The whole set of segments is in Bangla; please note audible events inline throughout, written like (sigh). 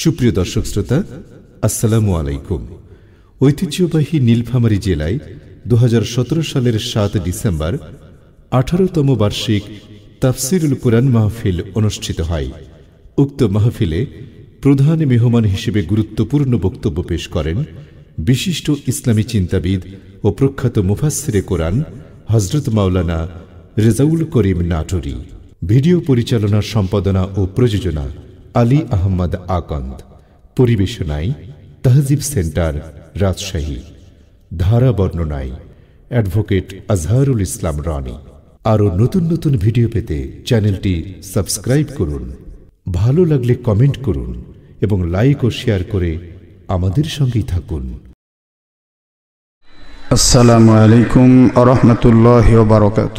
সুপ্রিয় দর্শক শ্রোতা আসসালামু আলাইকুম ঐতিহ্যবাহী নীলফামারী জেলায় দু সালের সাত ডিসেম্বর আঠারোতম বার্ষিক তাফসিরুল কোরআন মাহফিল অনুষ্ঠিত হয় উক্ত মাহফিলে প্রধান মেহমান হিসেবে গুরুত্বপূর্ণ বক্তব্য পেশ করেন বিশিষ্ট ইসলামী চিন্তাবিদ ও প্রখ্যাত মুফাসিরে কোরআন হজরত মাওলানা রেজাউল করিম নাটরি ভিডিও পরিচালনা সম্পাদনা ও প্রযোজনা আলী আহমদ আকন্দ পরিবেশনায় তাহজিব সেন্টার রাজশাহী ধারা বর্ণনায় অ্যাডভোকেট আজহারুল ইসলাম রনি আরও নতুন নতুন ভিডিও পেতে চ্যানেলটি সাবস্ক্রাইব করুন ভালো লাগলে কমেন্ট করুন এবং লাইক ও শেয়ার করে আমাদের সঙ্গেই থাকুন আসসালামু আলাইকুম আরহামতুল্লাহ বারকাত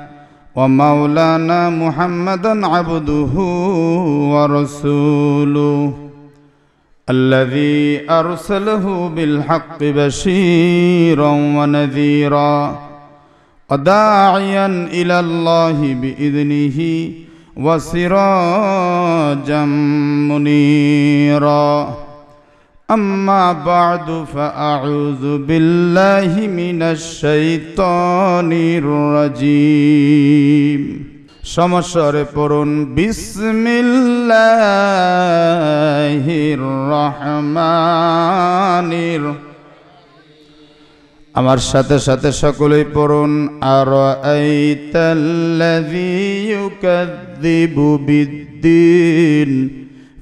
ومولانا محمدا عبده ورسوله الذي أرسله بالحق بشيرا ونذيرا وداعيا إلى الله بإذنه وسراجا منيرا أما بعد فأعوذ بالله من الشيطان الرجيم সমস্যার পড়ুন বিসমিল্লাহির রহমানির আমার সাথে সাথে সকলেই পড়ুন আর এই আইতাল্লাযী ইউকাযযিবু বিদ্দিন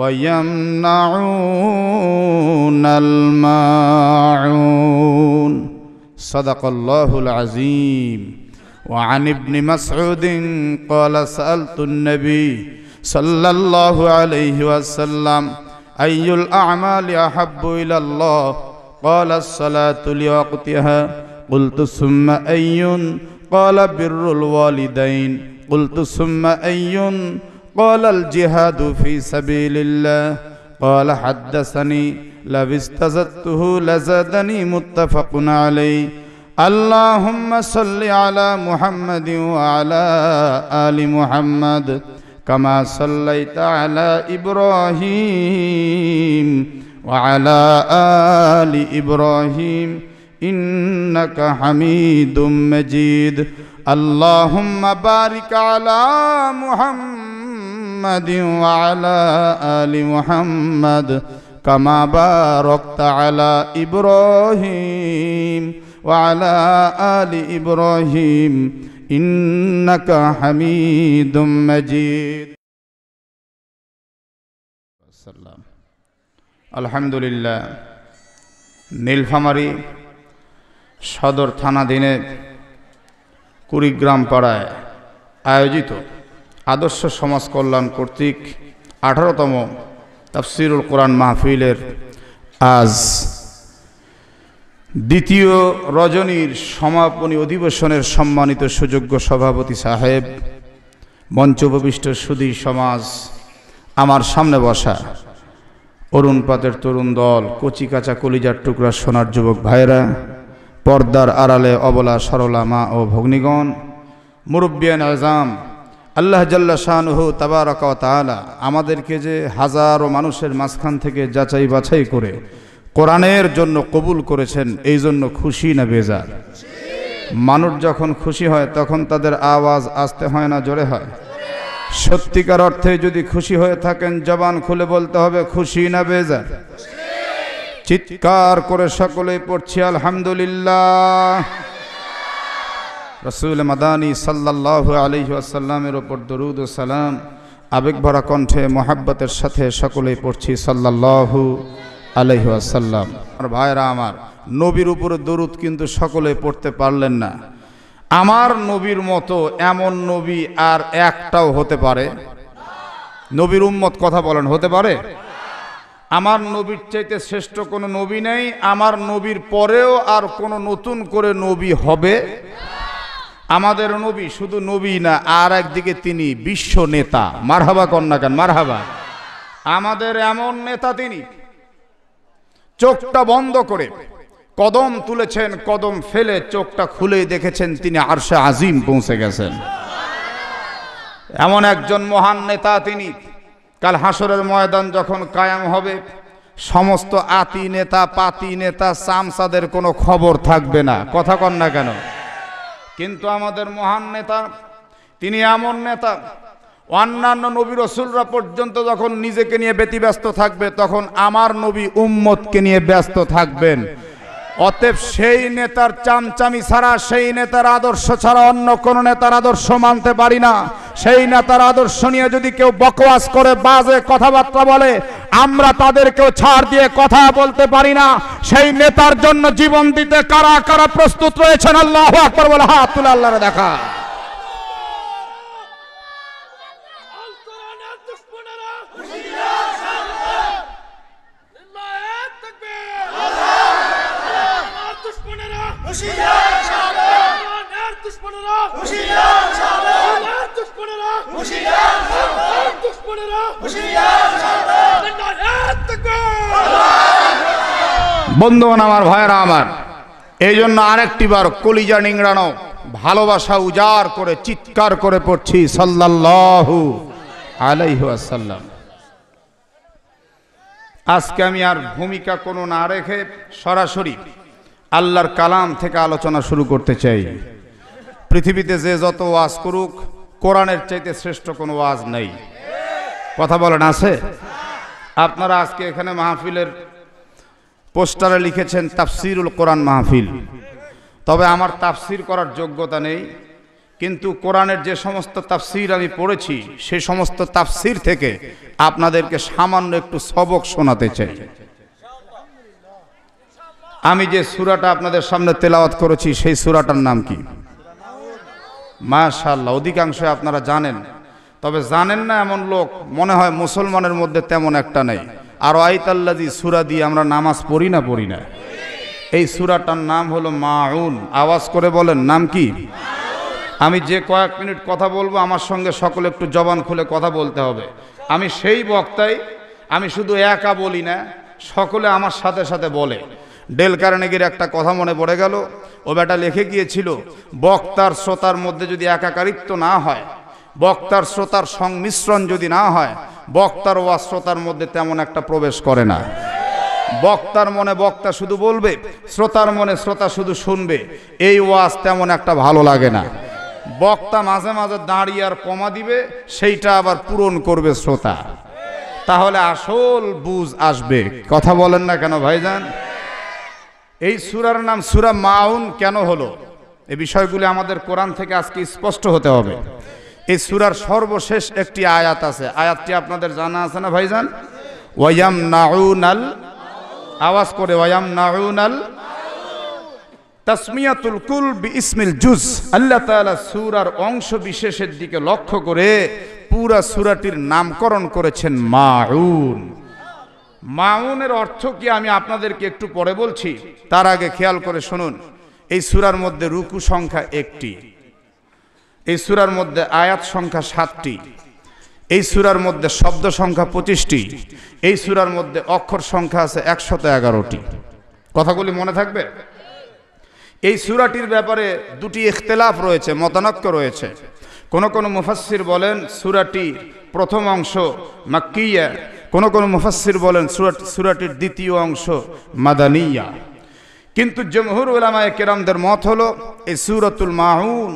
ويمنعون الماعون صدق الله العظيم وعن ابن مسعود قال سألت النبي صلى الله عليه وسلم أي الأعمال أحب إلى الله قال الصلاة لوقتها قلت ثم أي قال بر الوالدين قلت ثم أي قال الجهاد في سبيل الله قال حدثني لو استزدته لزادني متفق عليه اللهم صل على محمد وعلى آل محمد كما صليت على إبراهيم وعلى آل إبراهيم إنك حميد مجيد اللهم بارك على محمد محمد وعلى آل محمد كما باركت على إبراهيم وعلى آل إبراهيم إنك حميد مجيد আলহামদুলিল্লাহ নীলফামারি সদর থানাধীনে কুড়িগ্রাম পাড়ায় আয়োজিত আদর্শ সমাজ কল্যাণ কর্তৃক আঠারোতম তাফসিরুল কোরআন মাহফিলের আজ দ্বিতীয় রজনীর সমাপনী অধিবেশনের সম্মানিত সুযোগ্য সভাপতি সাহেব মঞ্চভবিষ্ট সুদী সমাজ আমার সামনে বসা অরুণ পাতের তরুণ দল কচি কাঁচা কলিজার টুকরা সোনার যুবক ভাইরা পর্দার আড়ালে অবলা সরলা মা ও ভগ্নিগণ মুরব্বিয়ান আজাম আল্লাহ জাল্লা শাহানহু তাবারক তালা আমাদেরকে যে হাজারো মানুষের মাঝখান থেকে যাচাই বাছাই করে কোরআনের জন্য কবুল করেছেন এই জন্য খুশি না বেজার মানুষ যখন খুশি হয় তখন তাদের আওয়াজ আসতে হয় না জোরে হয় সত্যিকার অর্থে যদি খুশি হয়ে থাকেন জবান খুলে বলতে হবে খুশি না বেজার চিৎকার করে সকলেই পড়ছি আলহামদুলিল্লাহ রসুল মাদানী সাল্লাহ আলহি আসাল্লামের ওপর দরুদ ও সালাম আবেগভরা কণ্ঠে মোহাব্বতের সাথে সকলেই পড়ছি সাল্লাহু আলহি আসাল্লাম আমার ভাইরা আমার নবীর উপরে দরুদ কিন্তু সকলে পড়তে পারলেন না আমার নবীর মতো এমন নবী আর একটাও হতে পারে নবীর উম্মত কথা বলেন হতে পারে আমার নবীর চাইতে শ্রেষ্ঠ কোনো নবী নেই আমার নবীর পরেও আর কোনো নতুন করে নবী হবে আমাদের নবী শুধু নবী না আর একদিকে তিনি বিশ্ব নেতা মারহাবা কেন মারহাবা আমাদের এমন নেতা তিনি চোখটা বন্ধ করে কদম তুলেছেন কদম ফেলে চোখটা খুলে দেখেছেন তিনি আরশে আজিম পৌঁছে গেছেন এমন একজন মহান নেতা তিনি কাল হাসরের ময়দান যখন কায়াম হবে সমস্ত আতি নেতা পাতি নেতা সামসাদের কোনো খবর থাকবে না কথা কন না কেন কিন্তু আমাদের মহান নেতা তিনি এমন নেতা অন্যান্য নবী রসুলরা পর্যন্ত যখন নিজেকে নিয়ে ব্যতিব্যস্ত থাকবে তখন আমার নবী উম্মতকে নিয়ে ব্যস্ত থাকবেন অতএব সেই নেতার চামচামি ছাড়া সেই নেতার আদর্শ ছাড়া অন্য কোন নেতার আদর্শ মানতে পারি না সেই নেতার আদর্শ নিয়ে যদি কেউ বকওয়াস করে বাজে কথাবার্তা বলে আমরা তাদেরকেও ছাড় দিয়ে কথা বলতে পারি না সেই নেতার জন্য জীবন দিতে কারা কারা প্রস্তুত রয়েছেন আল্লাহ আকবর বলে হাত তুলে আল্লাহরে দেখা হুশিয়ার বন্ধুগণ আমার ভাইরা আমার এই জন্য আরেকটি বার কলিজা নিংড়ানো ভালোবাসা উজাড় করে চিৎকার করে পড়ছি সাল্লাল্লাহু আলাইহি আসাল্লাম আজকে আমি আর ভূমিকা কোনো না রেখে সরাসরি আল্লাহর কালাম থেকে আলোচনা শুরু করতে চাই পৃথিবীতে যে যত ওয়াজ করুক কোরআনের চাইতে শ্রেষ্ঠ কোনো ওয়াজ নেই কথা বলেন আছে আপনারা আজকে এখানে মাহফিলের পোস্টারে লিখেছেন তাফসিরুল কোরআন মাহফিল তবে আমার তাফসির করার যোগ্যতা নেই কিন্তু কোরআনের যে সমস্ত তাফসির আমি পড়েছি সে সমস্ত তাফসির থেকে আপনাদেরকে সামান্য একটু সবক শোনাতে চাই আমি যে সুরাটা আপনাদের সামনে তেলাওয়াত করেছি সেই সুরাটার নাম কি মাশাল্লাহ অধিকাংশ আপনারা জানেন তবে জানেন না এমন লোক মনে হয় মুসলমানের মধ্যে তেমন একটা নেই আর আইতাল্লাজি সুরা দিয়ে আমরা নামাজ পড়ি না পড়ি না এই সুরাটার নাম হলো মাউন আওয়াজ করে বলেন নাম কি আমি যে কয়েক মিনিট কথা বলবো আমার সঙ্গে সকলে একটু জবান খুলে কথা বলতে হবে আমি সেই বক্তাই আমি শুধু একা বলি না সকলে আমার সাথে সাথে বলে ডেল কার্নেগির একটা কথা মনে পড়ে গেল ও বেটা লেখে গিয়েছিল বক্তার শ্রোতার মধ্যে যদি একাকারিত্ব না হয় বক্তার শ্রোতার সংমিশ্রণ যদি না হয় বক্তার ও শ্রোতার মধ্যে তেমন একটা প্রবেশ করে না বক্তার মনে বক্তা শুধু বলবে শ্রোতার মনে শ্রোতা শুধু শুনবে এই ওয়াজ তেমন একটা ভালো লাগে না বক্তা মাঝে মাঝে দাঁড়িয়ে আর কমা দিবে সেইটা আবার পূরণ করবে শ্রোতা তাহলে আসল বুঝ আসবে কথা বলেন না কেন ভাইজান এই সুরার নাম সুরা মাউন কেন হলো এই বিষয়গুলি আমাদের কোরআন থেকে আজকে স্পষ্ট হতে হবে এই সুরার সর্বশেষ একটি আয়াত আছে আয়াতটি আপনাদের জানা আছে না ভাইজান ওয়াম নাউনাল আওয়াজ করে ওয়াম নাউনাল তাসমিয়াতুল কুল বি ইসমিল জুজ আল্লাহ তাআলা সুরার অংশ বিশেষের দিকে লক্ষ্য করে পুরা সূরাটির নামকরণ করেছেন মাউন মাউনের অর্থ কি আমি আপনাদেরকে একটু পরে বলছি তার আগে খেয়াল করে শুনুন এই সুরার মধ্যে রুকু সংখ্যা একটি এই সুরার মধ্যে আয়াত সংখ্যা সাতটি এই সুরার মধ্যে শব্দ সংখ্যা পঁচিশটি এই সুরার মধ্যে অক্ষর সংখ্যা আছে একশত এগারোটি কথাগুলি মনে থাকবে এই সুরাটির ব্যাপারে দুটি ইখতলাফ রয়েছে মতানক্য রয়েছে কোন কোন মুফাসির বলেন সুরাটি প্রথম অংশ মাকিয়া কোন কোন মুফাসির বলেন সুরাট সুরাটির দ্বিতীয় অংশ মাদানিয়া কিন্তু জমহুর উলামায় কেরামদের মত হলো এই সুরতুল মাহুন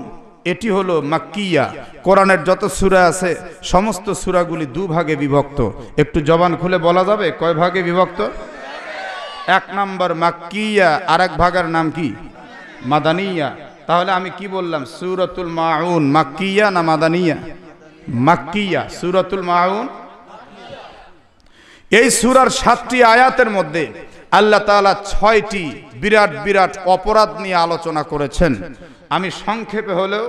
এটি হলো মাক্কিয়া কোরআনের যত সুরা আছে সমস্ত সুরাগুলি দুভাগে বিভক্ত একটু জবান খুলে বলা যাবে কয় ভাগে বিভক্ত এক নম্বর মাক্কিয়া আর এক ভাগের নাম কি মাদানিয়া তাহলে আমি কি বললাম সুরতুল মাউন মাক্কিয়া না মাদানিয়া মাক্কিয়া সুরতুল মাউন এই সুরার সাতটি আয়াতের মধ্যে আল্লাহ তালা ছয়টি বিরাট বিরাট অপরাধ নিয়ে আলোচনা করেছেন আমি সংক্ষেপে হলেও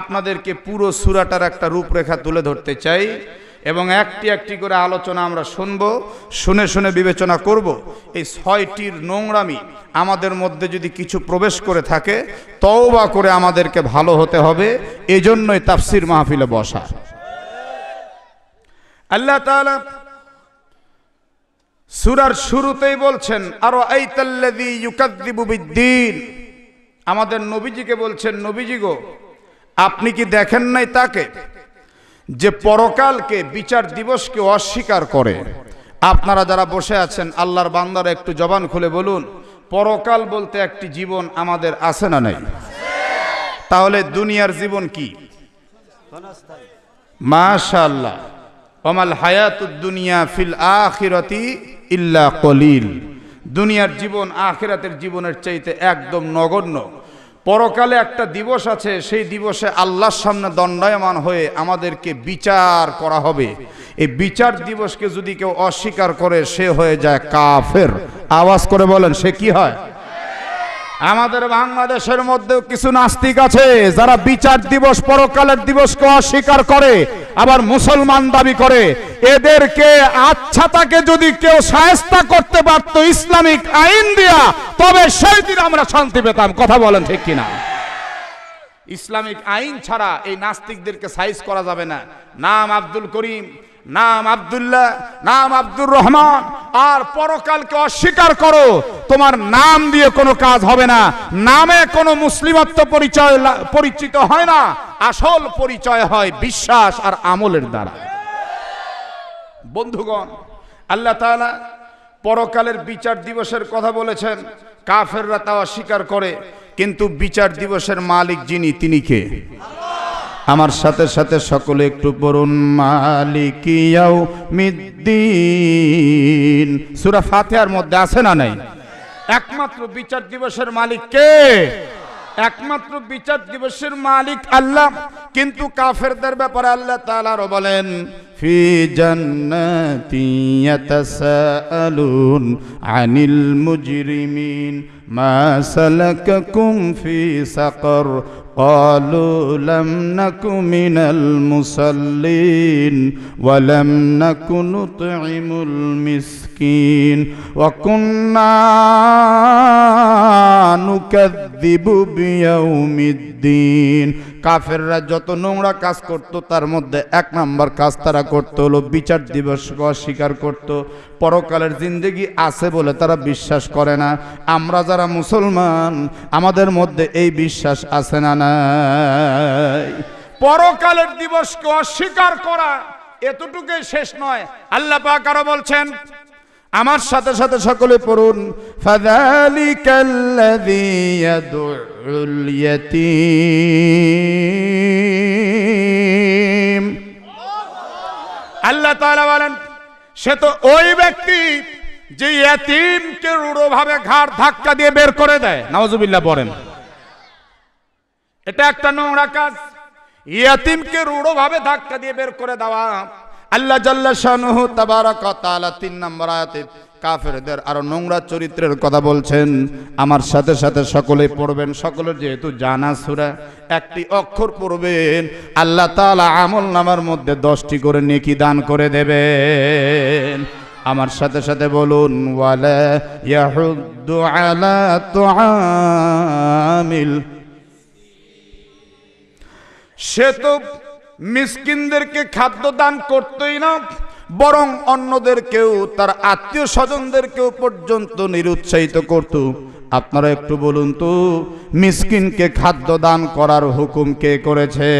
আপনাদেরকে পুরো সুরাটার একটা রূপরেখা তুলে ধরতে চাই এবং একটি একটি করে আলোচনা আমরা শুনব শুনে শুনে বিবেচনা করব এই ছয়টির নোংরামি আমাদের মধ্যে যদি কিছু প্রবেশ করে থাকে তওবা করে আমাদেরকে ভালো হতে হবে এজন্যই তাফসির মাহফিলে বসা আল্লাহ তাআলা সুরার শুরুতেই বলছেন আরো এই তাল্লাদি আমাদের নবীজিকে বলছেন নবীজি গো আপনি কি দেখেন নাই তাকে যে পরকালকে বিচার দিবসকে অস্বীকার করে আপনারা যারা বসে আছেন আল্লাহর বান্দারা একটু জবান খুলে বলুন পরকাল বলতে একটি জীবন আমাদের আছে না নাই তাহলে দুনিয়ার জীবন কি মাশাল্লাহ অমাল দুনিয়া ফিল আখিরতি ইল্লা কলিল দুনিয়ার জীবন আখিরাতের জীবনের চাইতে একদম নগণ্য পরকালে একটা দিবস আছে সেই দিবসে আল্লাহর সামনে দণ্ডায়মান হয়ে আমাদেরকে বিচার করা হবে এই বিচার দিবসকে যদি কেউ অস্বীকার করে সে হয়ে যায় কাফের আওয়াজ করে বলেন সে কি হয় আমাদের বাংলাদেশের মধ্যেও কিছু নাস্তিক আছে যারা বিচার দিবস পরকালের দিবসকে অস্বীকার করে আবার মুসলমান দাবি করে এদেরকে আচ্ছাটাকে যদি কেউ সায়স্তা করতে পারত ইসলামিক আইন দিয়া তবে সেই দিন আমরা শান্তি পেতাম কথা বলেন ঠিক কিনা ইসলামিক আইন ছাড়া এই নাস্তিকদেরকে সাইজ করা যাবে না নাম আব্দুল করিম নাম আবদুল্লাহ নাম আব্দুর রহমান আর পরকালকে অস্বীকার করো তোমার নাম দিয়ে কোনো কাজ হবে না নামে কোনো মুসলিমত্ব পরিচয় পরিচিত হয় না আসল পরিচয় হয় বিশ্বাস আর আমলের দ্বারা বন্ধুগণ আল্লাহ তাআলা পরকালের বিচার দিবসের কথা বলেছেন কাফেররা তা অস্বীকার করে কিন্তু বিচার দিবসের মালিক যিনি তিনি কে আল্লাহ আমার সাথে সাথে সকলে একটু পড়ুন মালিকিয়াও মিদ্দিন সুরা ফাতেহার মধ্যে আছে না নাই একমাত্র বিচার দিবসের মালিক কে একমাত্র বিচার দিবসের মালিক আল্লাহ কিন্তু কাফেরদের ব্যাপারে আল্লাহ তালারও বলেন ফি জান্নাতি ইয়াতাসাআলুন আনিল মুজরিমিন মা সালাকাকুম ফি সাকর قالوا لم نك من المصلين ولم نك نطعم المسكين وكنا نكذب বিয়াউমিদ্দিন কাফেররা যত নোংরা কাজ করত তার মধ্যে এক নাম্বার কাজ তারা করতে হলো বিচার দিবসকে অস্বীকার করত পরকালের জিন্দগি আছে বলে তারা বিশ্বাস করে না আমরা যারা মুসলমান আমাদের মধ্যে এই বিশ্বাস আছে না নাই পরকালের দিবসকে অস্বীকার করা এতটুকুই শেষ নয় আল্লাহ পাক আরো বলছেন আমার সাথে সাথে সকলে পড়ুন আল্লাহ তাআলা বলেন সে তো ওই ব্যক্তি যে ইয়াতিমকে রূঢ়ভাবে ঘাড় ধাক্কা দিয়ে বের করে দেয় নওয়াজুবিল্লাহ বলেন এটা একটা নোংরা কাজ ইয়াতিমকে রূঢ়ভাবে ধাক্কা দিয়ে বের করে দেওয়া আল্লাহ জাল্লা শাহনুহ তাবার তাআলা তিন নম্বর আয়াতে কাফেরদের আরো নোংরা চরিত্রের কথা বলছেন আমার সাথে সাথে সকলে পড়বেন সকলের যেহেতু জানা সুরা একটি অক্ষর পড়বেন আল্লাহ তাআলা আমল নামার মধ্যে দশটি করে নেকি দান করে দেবেন আমার সাথে সাথে বলুন সে তো মিসকিনদেরকে খাদ্য দান করতেই না বরং অন্যদেরকেও তার আত্মীয় স্বজনদেরকেও পর্যন্ত নিরুৎসাহিত করত আপনারা একটু বলুন তো মিসকিনকে খাদ্য দান করার হুকুম কে করেছে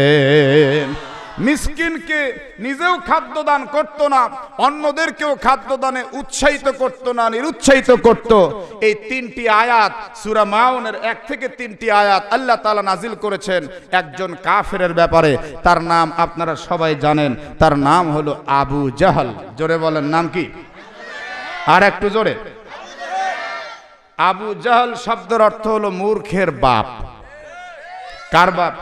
মিসকিনকে নিজেও খাদ্য দান করত না অন্যদেরকেও খাদ্য দানে উৎসাহিত করত না নিরুৎসাহিত করত এই তিনটি আয়াত সুরা মাউনের এক থেকে তিনটি আয়াত আল্লাহ তালা নাজিল করেছেন একজন কাফেরের ব্যাপারে তার নাম আপনারা সবাই জানেন তার নাম হলো আবু জাহাল জোরে বলেন নাম কি আর একটু জোরে আবু জাহাল শব্দের অর্থ হলো মূর্খের বাপ কার বাপ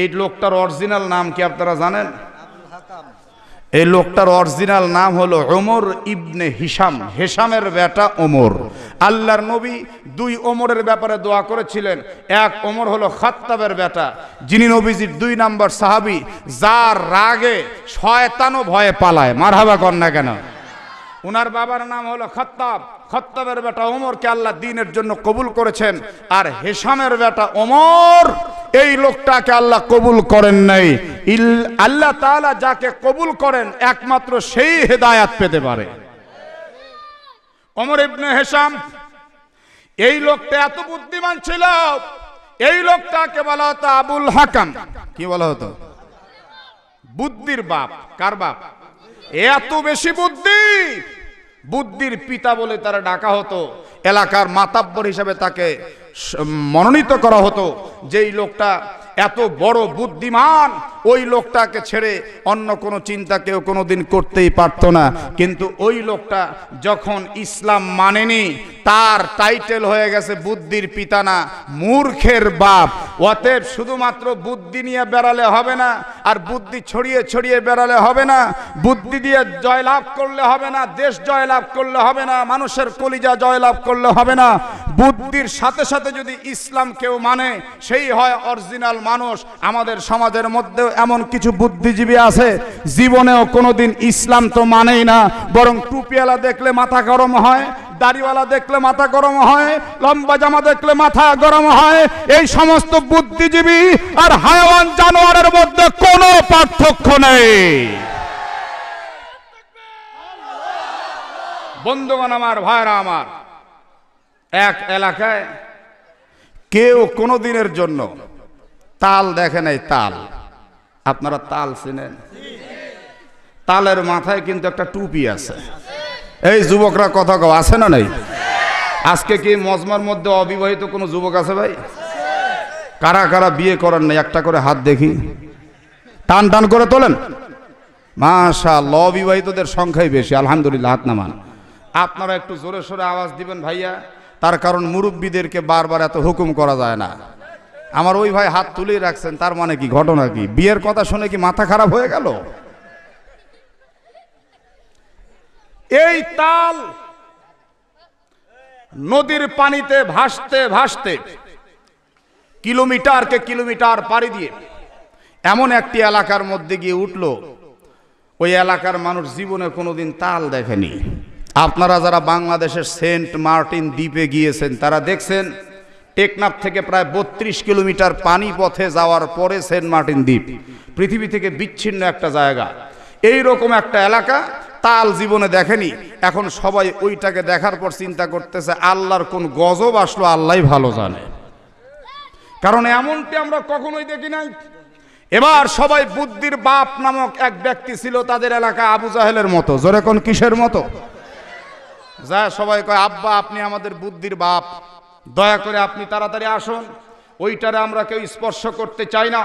এই লোকটার অরিজিনাল নাম কি আপনারা জানেন এই লোকটার অরিজিনাল নাম হলো ওমর ইবনে হিসাম হেসামের বেটা ওমর আল্লাহর নবী দুই ওমরের ব্যাপারে দোয়া করেছিলেন এক ওমর হলো খাত্তাবের বেটা যিনি নবীজির দুই নাম্বার সাহাবি যার রাগে শয়তানও ভয়ে পালায় মারহাবা কর না কেন ওনার বাবার নাম হলো খত্তাব খত্তাবের বেটা ওমরকে আল্লাহ দিনের জন্য কবুল করেছেন আর হেসামের বেটা ওমর এই লোকটাকে আল্লাহ কবুল করেন নাই ইল আল্লাহ তালা যাকে কবুল করেন একমাত্র সেই হেদায়াত পেতে পারে অমর ইবনে হেসাম এই লোকটা এত বুদ্ধিমান ছিল এই লোকটাকে বলা হতো আবুল হাকাম কি বলা হতো বুদ্ধির বাপ কার বাপ এত বেশি বুদ্ধি বুদ্ধির পিতা বলে তারা ডাকা হতো এলাকার মাতাব্বর হিসাবে তাকে মনোনীত করা হতো যেই লোকটা এত বড় বুদ্ধিমান ওই লোকটাকে ছেড়ে অন্য কোনো চিন্তা কেউ কোনো দিন করতেই পারত না কিন্তু ওই লোকটা যখন ইসলাম মানেনি তার টাইটেল হয়ে গেছে বুদ্ধির পিতা না মূর্খের বাপ অতএব শুধুমাত্র বুদ্ধি নিয়ে বেড়ালে হবে না আর বুদ্ধি ছড়িয়ে ছড়িয়ে বেড়ালে হবে না বুদ্ধি দিয়ে জয়লাভ করলে হবে না দেশ জয়লাভ করলে হবে না মানুষের কলিজা জয়লাভ করলে হবে না বুদ্ধির সাথে সাথে যদি ইসলাম কেউ মানে সেই হয় অরিজিনাল মানুষ আমাদের সমাজের মধ্যেও এমন কিছু বুদ্ধিজীবী আছে জীবনেও কোনোদিন ইসলাম তো মানেই না বরং টুপিওয়ালা দেখলে মাথা গরম হয় দাড়িওয়ালা দেখলে মাথা গরম হয় লম্বা জামা দেখলে মাথা গরম হয় এই সমস্ত বুদ্ধিজীবী আর হায়ান জানোয়ারের মধ্যে কোনো পার্থক্য নেই বন্ধুগণ আমার ভাইরা আমার এক এলাকায় কেউ কোনো দিনের জন্য তাল দেখেন এই তাল আপনারা তাল চিনেন তালের মাথায় কিন্তু একটা টুপি আছে এই যুবকরা কথা কো আছে না নাই আজকে কি মজমার মধ্যে অবিবাহিত কোনো যুবক আছে ভাই কারা কারা বিয়ে করেন নাই একটা করে হাত দেখি টান টান করে তোলেন মাশাল অবিবাহিতদের সংখ্যাই বেশি আলহামদুলিল্লাহ হাত নামান আপনারা একটু জোরে সোরে আওয়াজ দিবেন ভাইয়া তার কারণ মুরব্বীদেরকে বারবার এত হুকুম করা যায় না আমার ওই ভাই হাত তুলেই রাখছেন তার মানে কি ঘটনা কি বিয়ের কথা শুনে কি মাথা খারাপ হয়ে গেল এই তাল নদীর পানিতে ভাসতে ভাসতে কিলোমিটারকে কিলোমিটার পাড়ি দিয়ে এমন একটি এলাকার মধ্যে গিয়ে উঠল ওই এলাকার মানুষ জীবনে কোনোদিন তাল দেখেনি আপনারা যারা বাংলাদেশের সেন্ট মার্টিন দ্বীপে গিয়েছেন তারা দেখছেন টেকনাফ থেকে প্রায় বত্রিশ কিলোমিটার পানি পথে যাওয়ার পরে সেন্ট মার্টিন দ্বীপ পৃথিবী থেকে বিচ্ছিন্ন একটা জায়গা এই রকম একটা এলাকা তাল জীবনে দেখেনি এখন সবাই ওইটাকে দেখার পর চিন্তা করতেছে আল্লাহর কোন গজব আসলো আল্লাহ ভালো জানে কারণ এমনটি আমরা কখনোই দেখি নাই এবার সবাই বুদ্ধির বাপ নামক এক ব্যক্তি ছিল তাদের এলাকা আবু জাহেলের মতো জোরে কোন কিসের মতো যা সবাই কয় আব্বা আপনি আমাদের বুদ্ধির বাপ দয়া করে আপনি তাড়াতাড়ি আসুন ওইটারে আমরা কেউ স্পর্শ করতে চাই না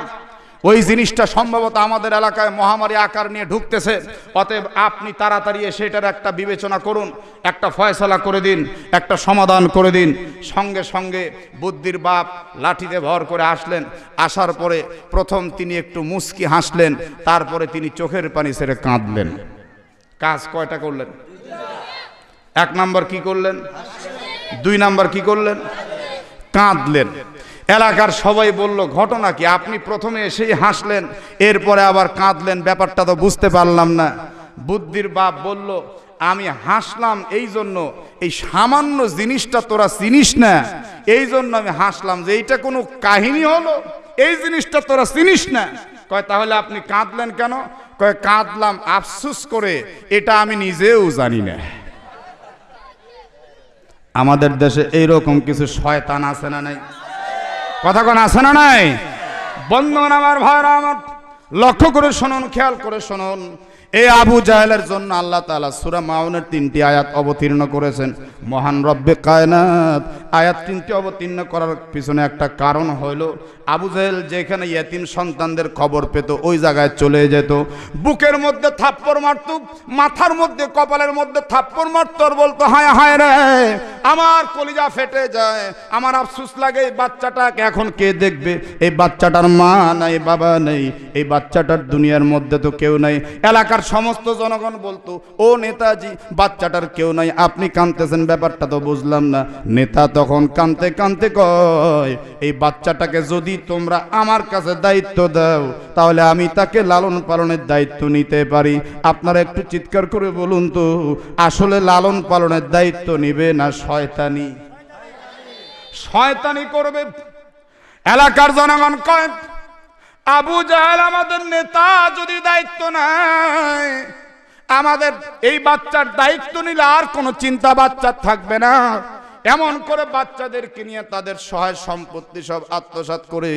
ওই জিনিসটা সম্ভবত আমাদের এলাকায় মহামারী আকার নিয়ে ঢুকতেছে অতএব আপনি তাড়াতাড়ি এটার একটা বিবেচনা করুন একটা ফয়সলা করে দিন একটা সমাধান করে দিন সঙ্গে সঙ্গে বুদ্ধির বাপ লাঠিতে ভর করে আসলেন আসার পরে প্রথম তিনি একটু মুস্কি হাসলেন তারপরে তিনি চোখের পানি সেরে কাঁদলেন কাজ কয়টা করলেন এক নম্বর কি করলেন দুই নাম্বার কি করলেন কাঁদলেন এলাকার সবাই বলল ঘটনা কি আপনি প্রথমে এসেই হাসলেন এরপরে আবার কাঁদলেন ব্যাপারটা তো বুঝতে পারলাম না বুদ্ধির বাপ বলল আমি হাসলাম এই জন্য এই সামান্য জিনিসটা তোরা চিনিস না এই জন্য আমি হাসলাম যে এইটা কোনো কাহিনী হলো এই জিনিসটা তোরা চিনিস না কয় তাহলে আপনি কাঁদলেন কেন কয় কাঁদলাম আফসুস করে এটা আমি নিজেও জানি না আমাদের দেশে এইরকম কিছু শয়তান আছে না নাই কথা কোন আছে না নাই বন্ধন আমার ভাইরা আমার লক্ষ্য করে শুনুন খেয়াল করে শুনুন এই আবু জাহেলের জন্য আল্লাহ তালা সুরা মাউনের তিনটি আয়াত অবতীর্ণ করেছেন মহান রব্বে কায়নাত আয়াত তিনটি অবতীর্ণ করার পিছনে একটা কারণ হইল আবু জাহেল যেখানে ইয়াতিম সন্তানদের খবর পেত ওই জায়গায় চলে যেত বুকের মধ্যে থাপ্পড় মারত মাথার মধ্যে কপালের মধ্যে থাপ্পড় মারত আর বলতো হায় হায় রে আমার কলিজা ফেটে যায় আমার আফসুস লাগে এই বাচ্চাটাকে এখন কে দেখবে এই বাচ্চাটার মা নাই বাবা নেই এই বাচ্চাটার দুনিয়ার মধ্যে তো কেউ নাই এলাকার সমস্ত জনগণ বলতো ও নেতাজি বাচ্চাটার কেউ নাই আপনি কাঁদতেছেন ব্যাপারটা তো বুঝলাম না নেতা তখন কাঁদতে কাঁদতে কয় এই বাচ্চাটাকে যদি তোমরা আমার কাছে দায়িত্ব দাও তাহলে আমি তাকে লালন পালনের দায়িত্ব নিতে পারি আপনারা একটু চিৎকার করে বলুন তো আসলে লালন পালনের দায়িত্ব নিবে না শয়তানি শয়তানি করবে এলাকার জনগণ কয় আবু জাহাল আমাদের নেতা যদি দায়িত্ব নেয় আমাদের এই বাচ্চার দায়িত্ব নিলে আর কোনো চিন্তা বাচ্চার থাকবে না এমন করে বাচ্চাদেরকে নিয়ে তাদের সহায় সম্পত্তি সব আত্মসাত করে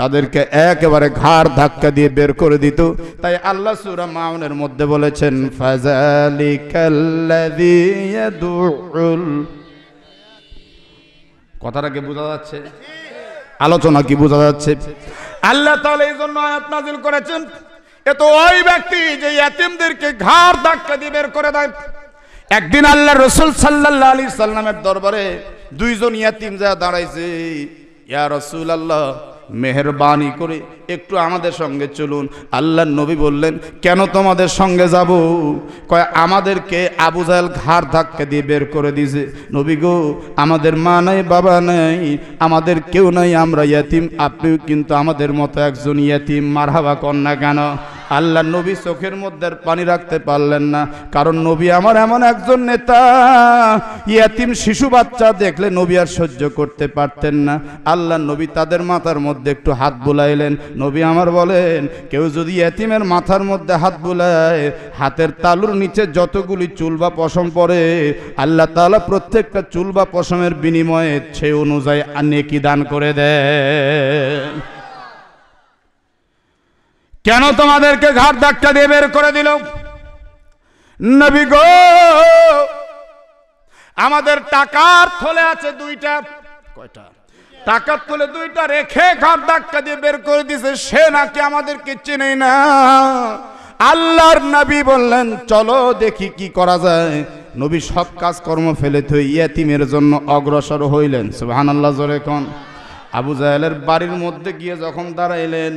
তাদেরকে একেবারে ঘাড় ধাক্কা দিয়ে বের করে দিত তাই আল্লাহ সুরা মাউনের মধ্যে বলেছেন কথাটা কি বোঝা যাচ্ছে আলোচনা কি বোঝা যাচ্ছে আল্লাহ তাহলে এই জন্য আয়াত নাজিল করেছেন এ তো ওই ব্যক্তি যে ইয়াতিমদেরকে ঘাড় ধাক্কা দিয়ে বের করে দেয় একদিন আল্লাহ রসুল সাল্লাহ আলী সাল্লামের দরবারে দুইজন ইয়াতিম যা দাঁড়াইছে ইয়া রসুল আল্লাহ মেহরবানি করে একটু আমাদের সঙ্গে চলুন আল্লাহ নবী বললেন কেন তোমাদের সঙ্গে যাব কয় আমাদেরকে আবু জাহেল ঘাড় ধাক্কা দিয়ে বের করে দিয়েছে নবী গো আমাদের মা নাই বাবা নাই আমাদের কেউ নাই আমরা ইয়াতিম আপনিও কিন্তু আমাদের মতো একজন ইয়াতিম মারহাবা কন্যা কেন আল্লাহ নবী চোখের মধ্যে পানি রাখতে পারলেন না কারণ নবী আমার এমন একজন নেতা ইয়াতিম শিশু বাচ্চা দেখলে নবী আর সহ্য করতে পারতেন না আল্লাহ নবী তাদের মাথার মধ্যে একটু হাত বুলাইলেন নবী আমার বলেন কেউ যদি ইয়াতিমের মাথার মধ্যে হাত বুলায় হাতের তালুর নিচে যতগুলি চুল বা পশম পড়ে আল্লাহ তালা প্রত্যেকটা চুল বা পশমের বিনিময়ে সে অনুযায়ী নেকি দান করে দেয় কেন তোমাদেরকে ঘাট ধাক্কা দিয়ে বের করে দিল নবী গো আমাদের টাকার থলে আছে দুইটা কয়টা টাকার থলে দুইটা রেখে ঘাট দাগটা দিয়ে বের করে দিছে সে নাকি আমাদেরকে চেনে না আল্লাহর নবী বললেন চলো দেখি কি করা যায় নবী সব কাজ কর্ম ফেলে থই ইয়াতিমের জন্য অগ্রসর হইলেন সুবহানাল্লাহ জোরে কোন আবু জাহেলের বাড়ির মধ্যে গিয়ে যখন দাঁড়াইলেন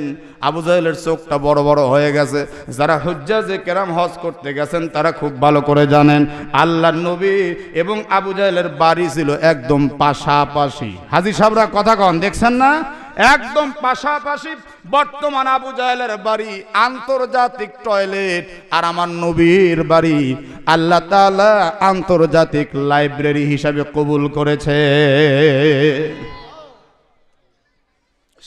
আবু জাহেলের চোখটা বড় বড় হয়ে গেছে যারা হজ্জা যে কেরাম হজ করতে গেছেন তারা খুব ভালো করে জানেন আল্লাহ নবী এবং আবু জাহেলের বাড়ি ছিল একদম পাশাপাশি হাজি সাহরা কথা কন দেখছেন না একদম পাশাপাশি বর্তমান আবু জাহেলের বাড়ি আন্তর্জাতিক টয়লেট আর আমার নবীর বাড়ি আল্লাহ আন্তর্জাতিক লাইব্রেরি হিসাবে কবুল করেছে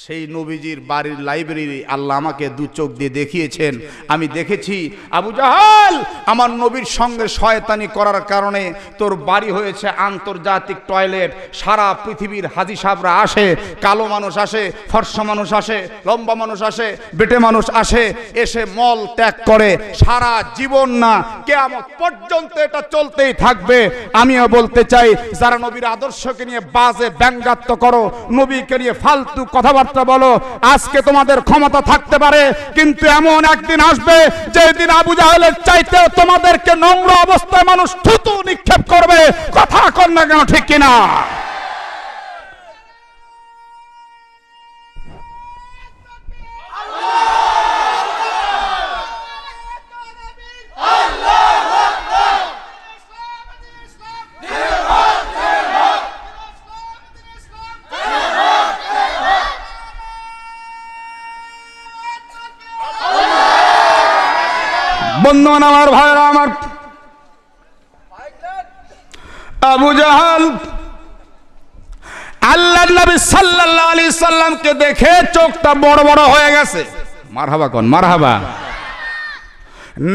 সেই নবীজির বাড়ির লাইব্রেরি আল্লাহ আমাকে দু চোখ দিয়ে দেখিয়েছেন আমি দেখেছি আবু জাহাল আমার নবীর সঙ্গে শয়তানি করার কারণে তোর বাড়ি হয়েছে আন্তর্জাতিক টয়লেট সারা পৃথিবীর হাজি সাহরা আসে কালো মানুষ আসে ফর্সা মানুষ আসে লম্বা মানুষ আসে বেটে মানুষ আসে এসে মল ত্যাগ করে সারা জীবন না কে আমার পর্যন্ত এটা চলতেই থাকবে আমিও বলতে চাই যারা নবীর আদর্শকে নিয়ে বাজে ব্যঙ্গাত্ম করো নবীকে নিয়ে ফালতু কথাবার্তা কথাটা বলো আজকে তোমাদের ক্ষমতা থাকতে পারে কিন্তু এমন একদিন আসবে যেদিন আবু জাহেলের চাইতেও তোমাদেরকে নোংরা অবস্থায় মানুষ থুতু নিক্ষেপ করবে কথা কন না কেন ঠিক কিনা মুসলমান আমার ভাইরা আমার আবু জাহাল আল্লাহ নবী সাল্লাল্লাহু আলাইহি সাল্লামকে দেখে চোখটা বড় বড় হয়ে গেছে মারহাবা কোন মারহাবা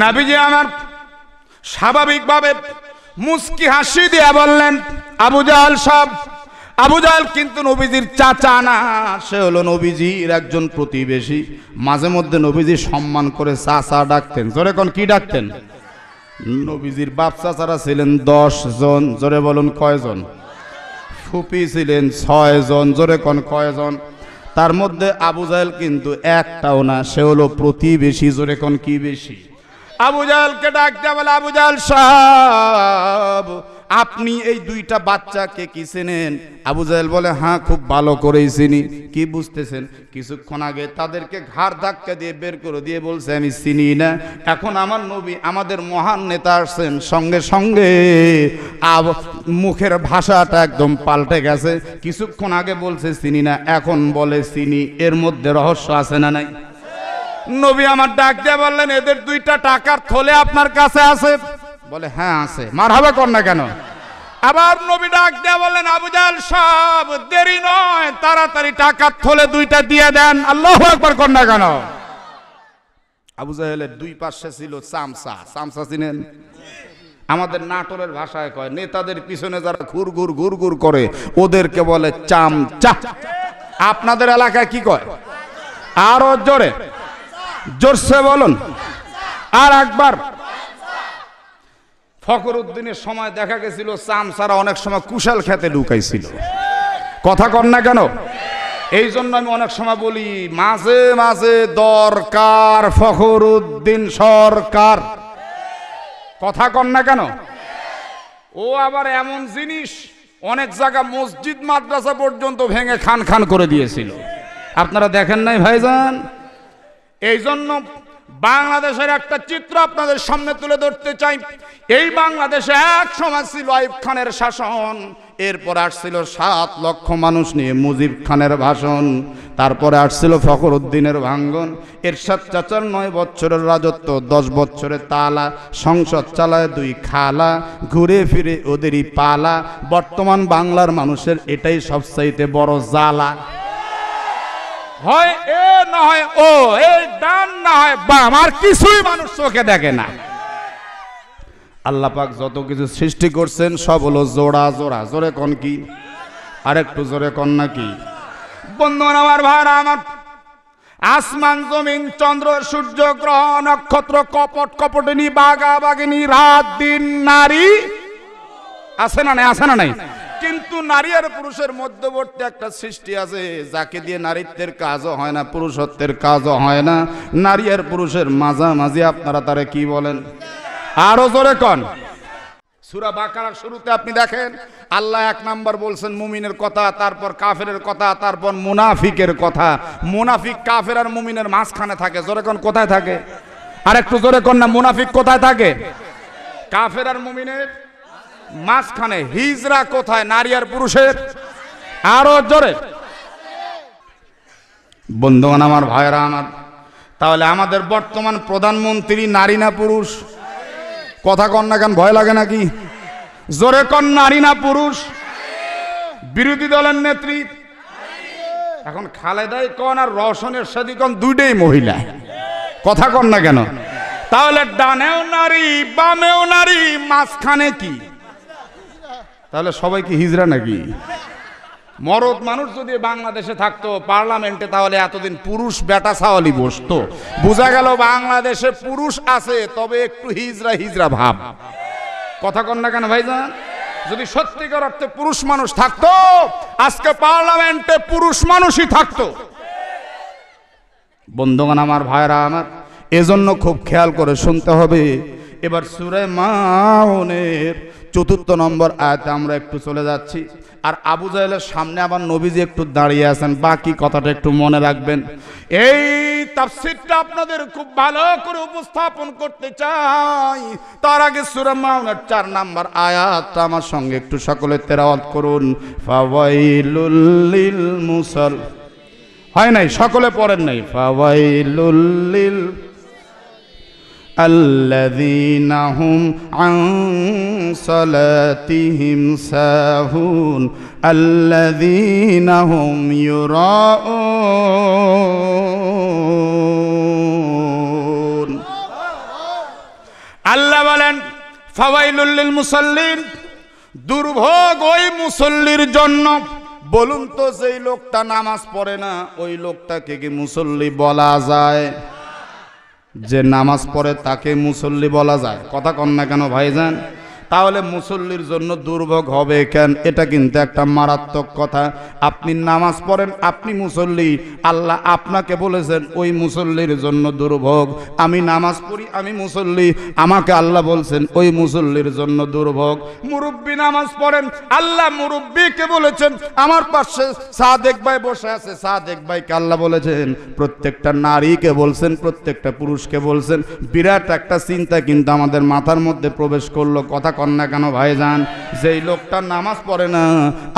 নবীজি আমার স্বাভাবিকভাবে মুস্কি হাসি দিয়ে বললেন আবু জাহাল সাহেব আবু জাহেল কিন্তু নবীজির চাচা না সে হলো নবীজির একজন প্রতিবেশী মাঝে মধ্যে নবীজির সম্মান করে চাচা ডাকতেন জোরে কোন কি ডাকতেন নবীজির বাপ চাচারা ছিলেন দশ জন জোরে বলুন কয়জন ফুপি ছিলেন ছয় জন জোরে কোন কয়জন তার মধ্যে আবু জাহেল কিন্তু একটাও না সে হলো প্রতিবেশী জোরে কোন কি বেশি আবু জাহেলকে ডাকতে বলে আবু জাহেল সাহেব আপনি এই দুইটা বাচ্চাকে কি চেনেন আবু জাহেল বলে হ্যাঁ খুব ভালো করেই চিনি কি বুঝতেছেন কিছুক্ষণ আগে তাদেরকে ঘাড় ধাক্কা দিয়ে বের করে দিয়ে বলছে আমি চিনি না এখন আমার নবী আমাদের মহান নেতা আসছেন সঙ্গে সঙ্গে আব মুখের ভাষাটা একদম পাল্টে গেছে কিছুক্ষণ আগে বলছে চিনি না এখন বলে চিনি এর মধ্যে রহস্য আছে না নাই নবী আমার ডাক দিয়ে বললেন এদের দুইটা টাকার থলে আপনার কাছে আছে বলে হ্যাঁ আছে মার হবে কর না কেন আবার নবী ডাক দিয়ে বলেন আবুজাল সব দেরি নয় তাড়াতাড়ি টাকার থলে দুইটা দিয়ে দেন আল্লাহ একবার কর না কেন আবু জাহেলের দুই পাশে ছিল সামসা সামসা চিনেন আমাদের নাটোরের ভাষায় কয় নেতাদের পিছনে যারা ঘুর ঘুর ঘুর ঘুর করে ওদেরকে বলে চামচা আপনাদের এলাকায় কি কয় আরো জোরে জোরসে বলুন আর একবার ফখর উদ্দিনের সময় দেখা গেছিল চামসারা অনেক সময় কুশাল খেতে লুকাইছিল কথা কর না কেন এই জন্য আমি অনেক সময় বলি মাঝে মাঝে দরকার ফখর উদ্দিন সরকার কথা কর না কেন ও আবার এমন জিনিস অনেক জায়গা মসজিদ মাদ্রাসা পর্যন্ত ভেঙে খান খান করে দিয়েছিল আপনারা দেখেন নাই ভাইজান এই জন্য বাংলাদেশের একটা চিত্র আপনাদের সামনে তুলে ধরতে চাই এই বাংলাদেশে এক সময় ছিল আইব খানের শাসন এরপর আসছিল সাত লক্ষ মানুষ নিয়ে মুজিব খানের ভাষণ তারপরে আসছিল ফখর উদ্দিনের ভাঙ্গন এর চাচার নয় বছরের রাজত্ব দশ বছরের তালা সংসদ চালায় দুই খালা ঘুরে ফিরে ওদেরই পালা বর্তমান বাংলার মানুষের এটাই সবচাইতে বড় জ্বালা হয় এ না হয় ও এই ডান না হয় বাম আর কিছুই মানুষ চোখে দেখে না আল্লাহ পাক যত কিছু সৃষ্টি করছেন সব হলো জোড়া জোড়া জোরে কন কি আর একটু জোরে কন না কি বন্ধন আমার ভাইরা আমার আসমান জমিন চন্দ্র সূর্য গ্রহ নক্ষত্র কপট কপটিনী বাগা বাগিনী রাত দিন নারী আছে না নাই আছে না নাই কিন্তু নারী আর পুরুষের মধ্যবর্তী একটা সৃষ্টি আছে যাকে দিয়ে নারীত্বের কাজও হয় না পুরুষত্বের কাজও হয় না নারী আর পুরুষের মাঝামাঝি আপনারা তারা কি বলেন আরো জোরে কন সুরা বাকারার শুরুতে আপনি দেখেন আল্লাহ এক নাম্বার বলছেন মুমিনের কথা তারপর কাফের কথা তারপর মুনাফিকের কথা মুনাফিক কাফের আর মুমিনের মাঝখানে থাকে জোরে কোথায় থাকে আর একটু জোরে কন না মুনাফিক কোথায় থাকে কাফের আর মুমিনের মাঝখানে হিজরা কোথায় নারী আর পুরুষের আরো জোরে বন্ধুগণ আমার ভাইরা আমার তাহলে আমাদের বর্তমান প্রধানমন্ত্রী নারী না পুরুষ কথা কন না কেন ভয় লাগে নাকি জোরে কন নারী না পুরুষ বিরোধী দলের নেত্রী এখন খালেদাই কন আর রসনের সাথী কন দুইটাই মহিলা কথা কন না কেন তাহলে ডানেও নারী বামেও নারী মাঝখানে কি তাহলে সবাই কি হিজরা নাকি মরদ মানুষ যদি বাংলাদেশে থাকতো পার্লামেন্টে তাহলে এতদিন পুরুষ বেটা ছাওয়ালি বসতো বোঝা গেল বাংলাদেশে পুরুষ আছে তবে একটু হিজরা হিজরা ভাব কথা কন না কেন ভাইজান যদি সত্যিকার অর্থে পুরুষ মানুষ থাকতো আজকে পার্লামেন্টে পুরুষ মানুষই থাকতো বন্ধুগণ আমার ভাইরা আমার এজন্য খুব খেয়াল করে শুনতে হবে এবার সুরে মাউনের চতুর্থ নম্বর আয়াতে আমরা একটু চলে যাচ্ছি আর আবু জাহেলের সামনে আবার নবীজি একটু দাঁড়িয়ে আছেন বাকি কথাটা একটু মনে রাখবেন এই তাফসিরটা আপনাদের খুব ভালো করে উপস্থাপন করতে চাই তার আগে সূরা মাউনার চার নম্বর আয়াতটা আমার সঙ্গে একটু সকলে তেরাওয়াত করুন ফাওয়াইলুল লিল মুসাল হয় নাই সকলে পড়েন নাই ফাওয়াইলুল লিল الذين هم عن صلاتهم ساهون الذين هم يراءون আল্লাহ বলেন ফাওয়াইলুল মুসল্লিন দুর্ভোগ ওই মুসল্লির জন্য বলুন তো যেই লোকটা নামাজ পড়ে না ওই লোকটাকে কি মুসল্লি বলা যায় যে নামাজ পড়ে তাকে মুসল্লি বলা যায় কথা কন না কেন ভাইজান তাহলে মুসল্লির জন্য দুর্ভোগ হবে কেন এটা কিন্তু একটা মারাত্মক কথা আপনি নামাজ পড়েন আপনি মুসল্লি আল্লাহ আপনাকে বলেছেন ওই মুসল্লির জন্য দুর্ভোগ আমি নামাজ পড়ি আমি মুসল্লি আমাকে আল্লাহ বলছেন ওই মুসল্লির জন্য দুর্ভোগ মুরব্বী নামাজ পড়েন আল্লাহ মুরব্বীকে বলেছেন আমার পাশে সাদেক ভাই বসে আছে সাদেক ভাইকে আল্লাহ বলেছেন প্রত্যেকটা নারীকে বলছেন প্রত্যেকটা পুরুষকে বলছেন বিরাট একটা চিন্তা কিন্তু আমাদের মাথার মধ্যে প্রবেশ করলো কথা কন না কেন যান যেই লোকটা নামাজ পড়ে না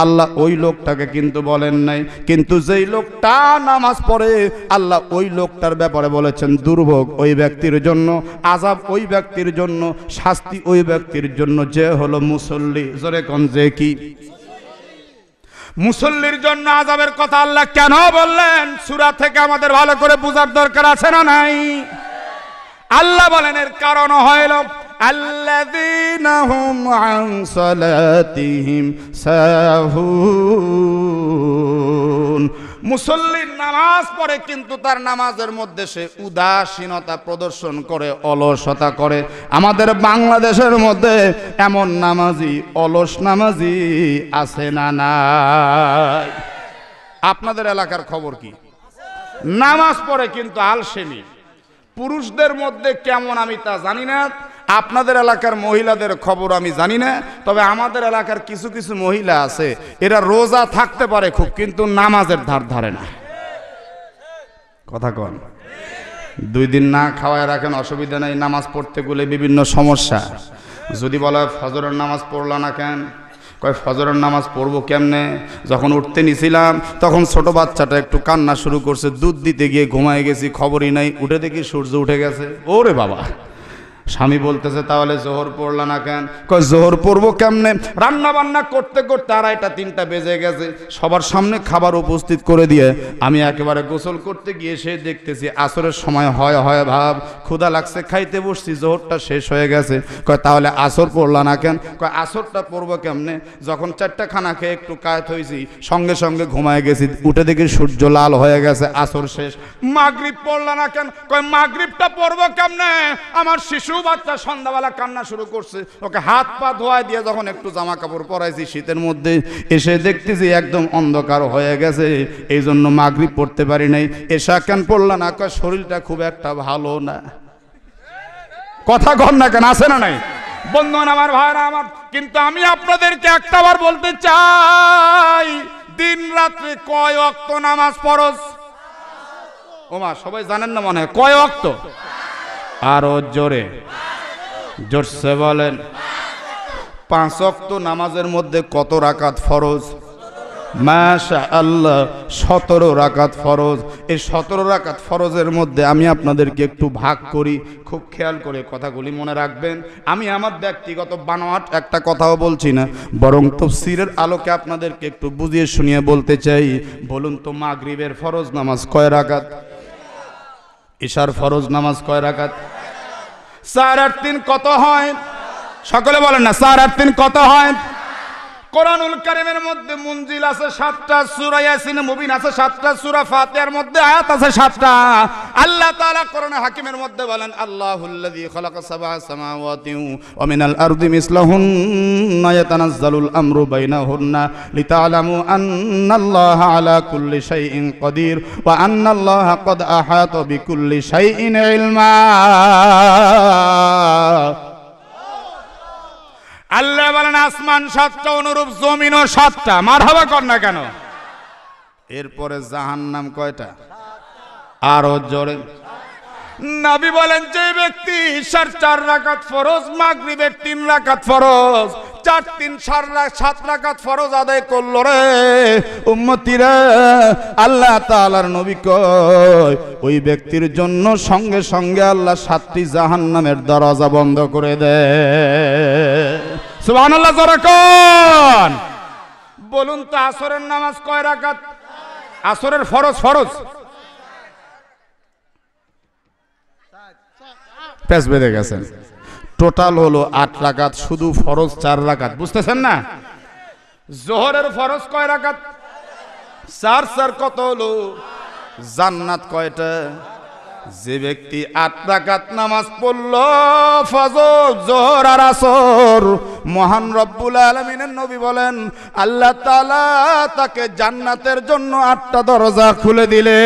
আল্লাহ ওই লোকটাকে কিন্তু বলেন নাই কিন্তু যেই লোকটা নামাজ পড়ে আল্লাহ ওই লোকটার ব্যাপারে বলেছেন দুর্ভোগ ওই ব্যক্তির জন্য আজাব ওই ব্যক্তির জন্য শাস্তি ওই ব্যক্তির জন্য যে হলো মুসল্লি জোরে কন যে কি মুসল্লির জন্য আজাবের কথা আল্লাহ কেন বললেন সুরা থেকে আমাদের ভালো করে বুঝার দরকার আছে না নাই আল্লাহ বলেন এর কারণ হইল الذين هم عن صلاتهم ساهون মুসল্লির নামাজ পড়ে কিন্তু তার নামাজের মধ্যে সে উদাসীনতা প্রদর্শন করে অলসতা করে আমাদের বাংলাদেশের মধ্যে এমন নামাজি অলস নামাজি আছে না নাই আপনাদের এলাকার খবর কি নামাজ পড়ে কিন্তু আলসেনি পুরুষদের মধ্যে কেমন আমি তা জানি না আপনাদের এলাকার মহিলাদের খবর আমি জানি না তবে আমাদের এলাকার কিছু কিছু মহিলা আছে এরা রোজা থাকতে পারে খুব কিন্তু নামাজের ধার ধারে না কথা কন দুই দিন না খাওয়ায় রাখেন অসুবিধা নেই নামাজ পড়তে গেলে বিভিন্ন সমস্যা যদি বলা হয় ফজরের নামাজ পড়লা না কেন কয় ফজরের নামাজ পড়বো কেমনে যখন উঠতে নিছিলাম তখন ছোট বাচ্চাটা একটু কান্না শুরু করছে দুধ দিতে গিয়ে ঘুমায় গেছি খবরই নাই উঠে দেখি সূর্য উঠে গেছে ওরে বাবা স্বামী বলতেছে তাহলে জোহর পড়লা না কেন জোহর পড়বো কেমনে রান্না বান্না করতে করতে আড়াইটা তিনটা বেজে গেছে সবার সামনে খাবার উপস্থিত করে দিয়ে আমি একেবারে গোসল করতে গিয়ে সে দেখতেছি আসরের সময় হয় হয় ভাব ক্ষুধা লাগছে খাইতে বসছি জোহরটা শেষ হয়ে গেছে কয় তাহলে আসর পড়লা না কেন কয় আসরটা পড়বো কেমনে যখন চারটা খানা খেয়ে একটু কায়ত হয়েছি সঙ্গে সঙ্গে ঘুমায় গেছি উঠে দেখি সূর্য লাল হয়ে গেছে আসর শেষ মাগরীব পড়লা না কেন কয় মাগরীবটা পড়বো কেমনে আমার শিশু শিশু বাচ্চা সন্ধ্যাবেলা কান্না শুরু করছে ওকে হাত পা ধোয়ায় দিয়ে যখন একটু জামা কাপড় পরাইছি শীতের মধ্যে এসে দেখতেছি একদম অন্ধকার হয়ে গেছে এই জন্য মাগরি পড়তে পারি নাই এসা কেন পড়লা না শরীরটা খুব একটা ভালো না কথা ঘর না কেন আসে না নাই বন্ধন আমার ভাইরা আমার কিন্তু আমি আপনাদেরকে একটা বার বলতে চাই দিন রাত্রে কয় অক্ত নামাজ পরশ ওমা সবাই জানেন না মনে হয় কয় অক্ত আরো জোরে জোরসে বলেন পাঁচ অক্ত নামাজের মধ্যে কত রাকাত ফরজ মাশা আল্লাহ সতেরো রাকাত ফরজ এই সতেরো রাকাত ফরজের মধ্যে আমি আপনাদেরকে একটু ভাগ করি খুব খেয়াল করে কথাগুলি মনে রাখবেন আমি আমার ব্যক্তিগত বানোয়াট একটা কথাও বলছি না বরং তো তফসিরের আলোকে আপনাদেরকে একটু বুঝিয়ে শুনিয়ে বলতে চাই বলুন তো মাগরিবের ফরজ নামাজ কয় রাকাত ঈশার ফরজ নামাজ কয় রাখাত চার আট তিন কত হয় সকলে বলেন না চার আট তিন কত হয় কোরআনুল কারিমের মধ্যে মুনজিল আছে সাতটা সুরা ইয়াসিন মুবিন আছে সাতটা সুরা ফাতিহার মধ্যে আয়াত আছে সাতটা আল্লাহ তাআলা কোরআন হাকিমের মধ্যে বলেন আল্লাহুল্লাযী খালাকা সাবা সামাওয়াতি ওয়া মিনাল আরদি মিসলাহুন ইয়াতানাজ্জালুল আমরু বাইনাহুন্না লিতাআলামু আন্নাল্লাহা আলা কুল্লি শাইইন কাদির ওয়া আন্নাল্লাহা ক্বাদ আহাতা বিকুল্লি শাইইন ইলমা আল্লাহ বলেন আসমান সাতটা অনুরূপ জমিনও সাতটা মার হবা কর না কেন এরপরে জাহান নাম কয়টা আরো জোরে নাবি বলেন যে ব্যক্তি সার চার রাকাত ফরজ মাগরিবের তিন রাকাত ফরজ চার তিন সার সাত রাকাত ফরজ আদায় করলো রে উম্মতি রে আল্লাহ তালার নবী কয় ওই ব্যক্তির জন্য সঙ্গে সঙ্গে আল্লাহ সাতটি জাহান্নামের দরজা বন্ধ করে দেয় সুবাহ বলুন তো আসরের নামাজ কয় রাকাত আসরের ফরজ ফরজ পেস বেঁধে গেছেন টোটাল হলো আট রাখাত শুধু ফরজ চার রাখাত বুঝতেছেন না জোহরের ফরজ কয় রাকাত চার চার কত হলো জান্নাত কয়টা যে ব্যক্তি আত্মাকাত নামাজ পড়ল ফজর জোহর আর আসর মহান রব্বুল আলমিনের নবী বলেন আল্লাহ তালা তাকে জান্নাতের জন্য আটটা দরজা খুলে দিলে